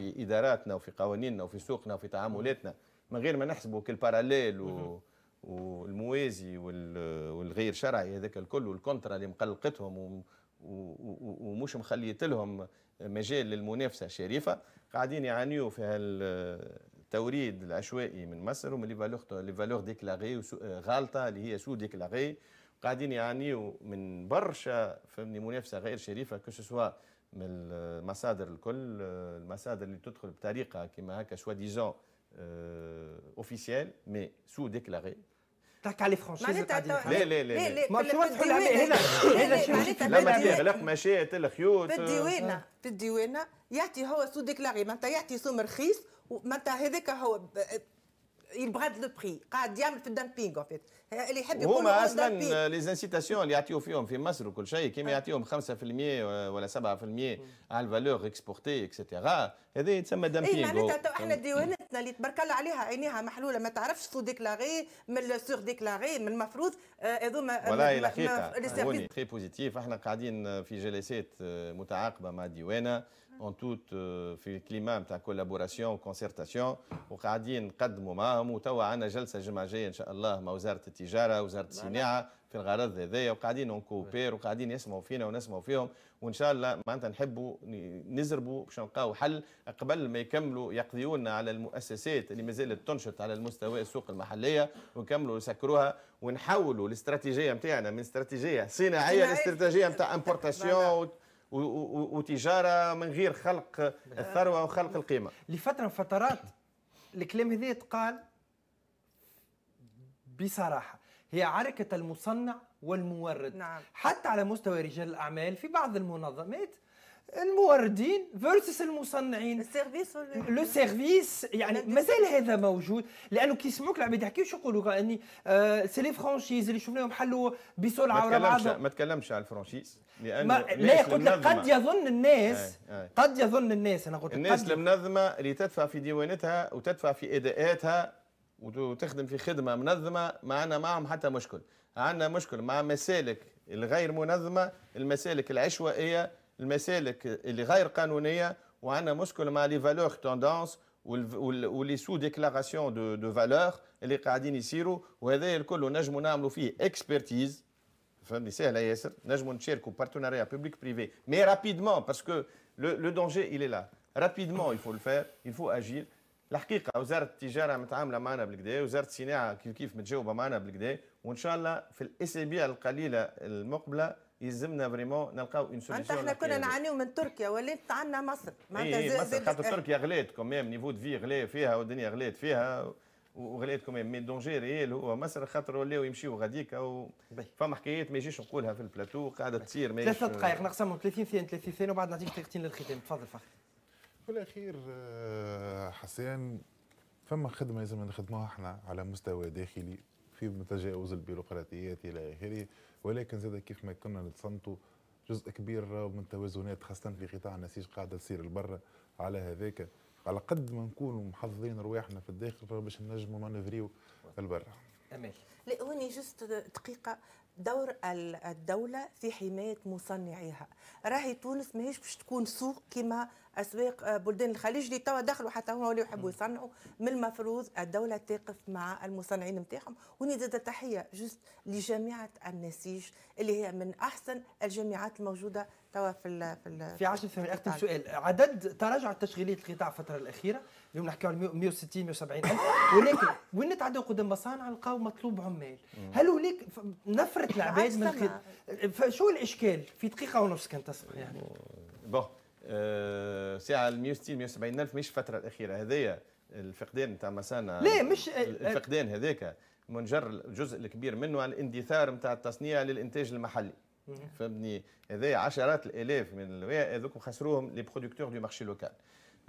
في اداراتنا وفي قوانيننا وفي سوقنا وفي تعاملاتنا من غير ما نحسبوا كالباراليل و... والموازي والغير شرعي هذاك الكل والكونترا اللي مقلقتهم و... ومش مخليت لهم مجال للمنافسه الشريفه قاعدين يعانيوا في هالتوريد العشوائي من مصر ومن لي فالور ديكلاغي غالطه اللي هي سو ديكلاغي قاعدين يعانيوا من برشا فهمني منافسه غير شريفه كو سوا من المصادر الكل المصادر اللي تدخل بطريقه كما هكا شوا ديزون اوفيسيال مي سو ديكلاري تحكي على فرانشيز لا لا لا ما مشروع تحل هنا هنا لما تغلق مشيت الخيوط في الديوانه في الديوانه يعطي هو سو ديكلاري معناتها يعطي سو رخيص معناتها هذاك هو يبغاد لو بري قاعد يعمل في الدامبينغ اون فيت اللي يحب يقول هما اصلا لي زانسيتاسيون اللي يعطيو فيهم في مصر وكل شيء كيما آه. يعطيهم 5% ولا 7% على الفالور اكسبورتي اكسيتيرا هذا يتسمى دامبينغ اي معناتها احنا ديوانتنا اللي تبارك الله عليها عينيها محلوله ما تعرفش سو ديكلاغي من سور ديكلاغي من المفروض آه، هذوما والله الحقيقه تري بوزيتيف احنا قاعدين في جلسات آه، متعاقبه مع ديوانه اون توت في كليما نتاع كولابوراسيون وكونسرتاسيون وقاعدين نقدموا معاهم وتوا عندنا جلسه الجمعه الجايه ان شاء الله مع وزاره التجاره وزاره الصناعه في الغرض هذايا وقاعدين نكوبير وقاعدين يسمعوا فينا ونسمعوا فيهم وان شاء الله معناتها نحبوا نزربوا باش نلقاو حل قبل ما يكملوا يقضيونا على المؤسسات اللي مازالت تنشط على المستوى السوق المحليه ونكملوا يسكروها ونحولوا الاستراتيجيه نتاعنا من استراتيجيه صناعيه لاستراتيجيه نتاع امبورتاسيون وتجاره من غير خلق الثروه وخلق القيمه لفتره من فترات الكلام هذا يتقال بصراحه هي عركه المصنع والمورد نعم. حتى على مستوى رجال الاعمال في بعض المنظمات الموردين فيرسس المصنعين السيرفيس لو سيرفيس يعني مازال هذا موجود لانه كيسمعوك العباد يحكيو شو يقولوا اني يعني، آه سي لي فرانشيز اللي شفناهم حلوا بسرعه ورا بعض ما تكلمش على الفرانشيز لانه لا قلت لك قد يظن الناس آي آي. قد يظن الناس انا قلت الناس المنظمه اللي تدفع في ديوانتها وتدفع في اداءاتها وتخدم في خدمه منظمه ما عندنا معهم حتى مشكل عندنا مشكل مع مسالك الغير منظمه المسالك العشوائيه المسالك اللي غير قانونيه وعندنا مشكل مع لي فالور توندونس ولي سو ديكلاراسيون دو دو فالور اللي قاعدين يصيروا وهذا الكل نجموا نعملوا فيه اكسبرتيز فهمني سهله ياسر نجموا نشاركوا بارتناريا بوبليك بريفي مي رابيدمون باسكو لو دونجي إلي لا رابيدمون يفو الفير يفو اجير الحقيقه وزاره التجاره متعامله معنا بالكدا وزاره الصناعه كيف كيف متجاوبه معنا بالكدا وان شاء الله في الاسابيع القليله المقبله يلزمنا فريمون نلقاو اون سوليسيون احنا كنا نعانيو من إيه، آه. تركيا ولات عندنا مصر معناتها إيه مصر خاطر تركيا غلات كوميم نيفو دو في غلا فيها والدنيا غلات فيها وغلات كوميم مي دونجي ريال هو مصر خاطر ولاو يمشيو غاديكا و... فما حكايات ما يجيش نقولها في البلاتو قاعده تصير ثلاث دقائق نقسمهم 30 ثانيه 30 ثانيه وبعد نعطيك دقيقتين للختام تفضل فخر في الاخير آه، حسان فما خدمه لازم نخدموها احنا على مستوى داخلي في تجاوز البيروقراطيات الى اخره ولكن زاد كيف ما كنا نتصنتوا جزء كبير من التوازنات خاصه في قطاع النسيج قاعده تصير لبرا على هذاك على قد ما نكونوا محظين رواحنا في الداخل باش نجموا مانوفريو لبرا امال لا هوني جست دقيقه دور الدولة في حماية مصنعيها راهي تونس ماهيش باش تكون سوق كما أسواق آه، بلدان الخليج اللي توا دخلوا حتى هما ولاو يحبوا يصنعوا من المفروض الدولة تقف مع المصنعين نتاعهم ونزيد تحية جست لجامعة النسيج اللي هي من أحسن الجامعات الموجودة توا في في في 10 ثواني أختم سؤال عدد تراجع التشغيلية القطاع الفترة الأخيرة اليوم نحكي على 160 170 الف ولكن وين نتعدوا قدام مصانع لقاو مطلوب عمال هل هناك نفره العباد من خد... فشو الاشكال في دقيقه ونص كان تصل يعني بون أه ساعه ال 160 170 الف مش الفتره الاخيره هذايا الفقدان نتاع مصانع لا مش آه، آه، الفقدان هذاك منجر الجزء الكبير منه على الاندثار نتاع التصنيع للانتاج المحلي فهمتني هذايا عشرات الالاف من هذوك خسروهم لي برودكتور دو مارشي لوكال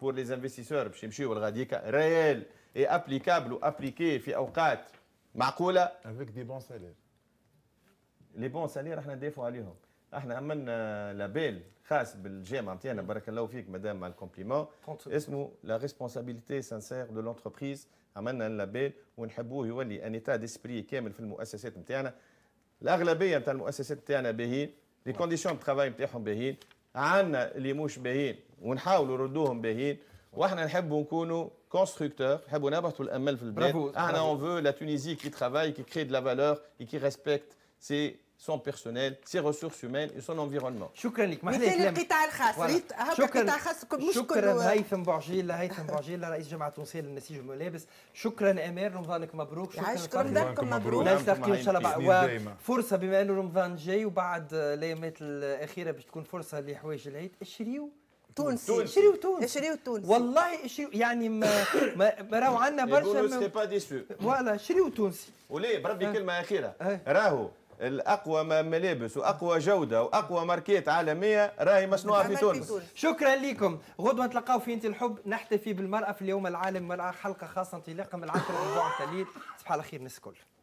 بور لي انفستيسور باش يمشيو لغاديكا ريال اي ابليكابل وابليكي في اوقات معقوله افيك دي بون سالير لي بون سالير احنا ندافعوا عليهم احنا عملنا لابيل خاص بالجامعه نتاعنا بارك الله فيك مدام مع الكومبليمون اسمه لا ريسبونسابيلتي سانسير دو لونتربريز عملنا لابيل ونحبوه يولي ان ايتا ديسبري كامل في المؤسسات نتاعنا الاغلبيه نتاع المؤسسات نتاعنا باهيين لي كونديسيون دو ترافاي نتاعهم باهيين عندنا اللي مش باهيين ونحاولوا نردوهم باهيين واحنا نحبوا نكونوا كونستركتور نحبوا نبعثوا الامل في البلاد احنا اون فو لا تونيزي كي ترافاي كي كري دو لا فالور كي ريسبكت سي son personnel, ses ressources humaines et son environnement. شكرا لك محلى القطاع الخاص هذا القطاع الخاص مش شكرا هيثم بوعجيله هيثم بوعجيله رئيس جمعيه التونسيه للنسيج والملابس شكرا امير رمضانك مبروك شكرا شكرا مبروك ان شاء الله فرصه بما انه رمضان جاي وبعد الايامات الاخيره باش تكون تونسي, تونسي. شريوا تونسي شريوا تونسي والله شريو يعني ما, ما راهو عندنا برشا سي با ديسو فوالا شريوا تونسي وليه بربي آه. كلمه اخيره آه. راهو الاقوى ملابس واقوى جوده واقوى ماركات عالميه راهي مصنوعه في تونس شكرا لكم غدوه نتلقاو في انت الحب نحتفي بالمراه في اليوم العالمي مع حلقه خاصه انطلاقا من العشر اسبوع سبحان الله على خير الناس الكل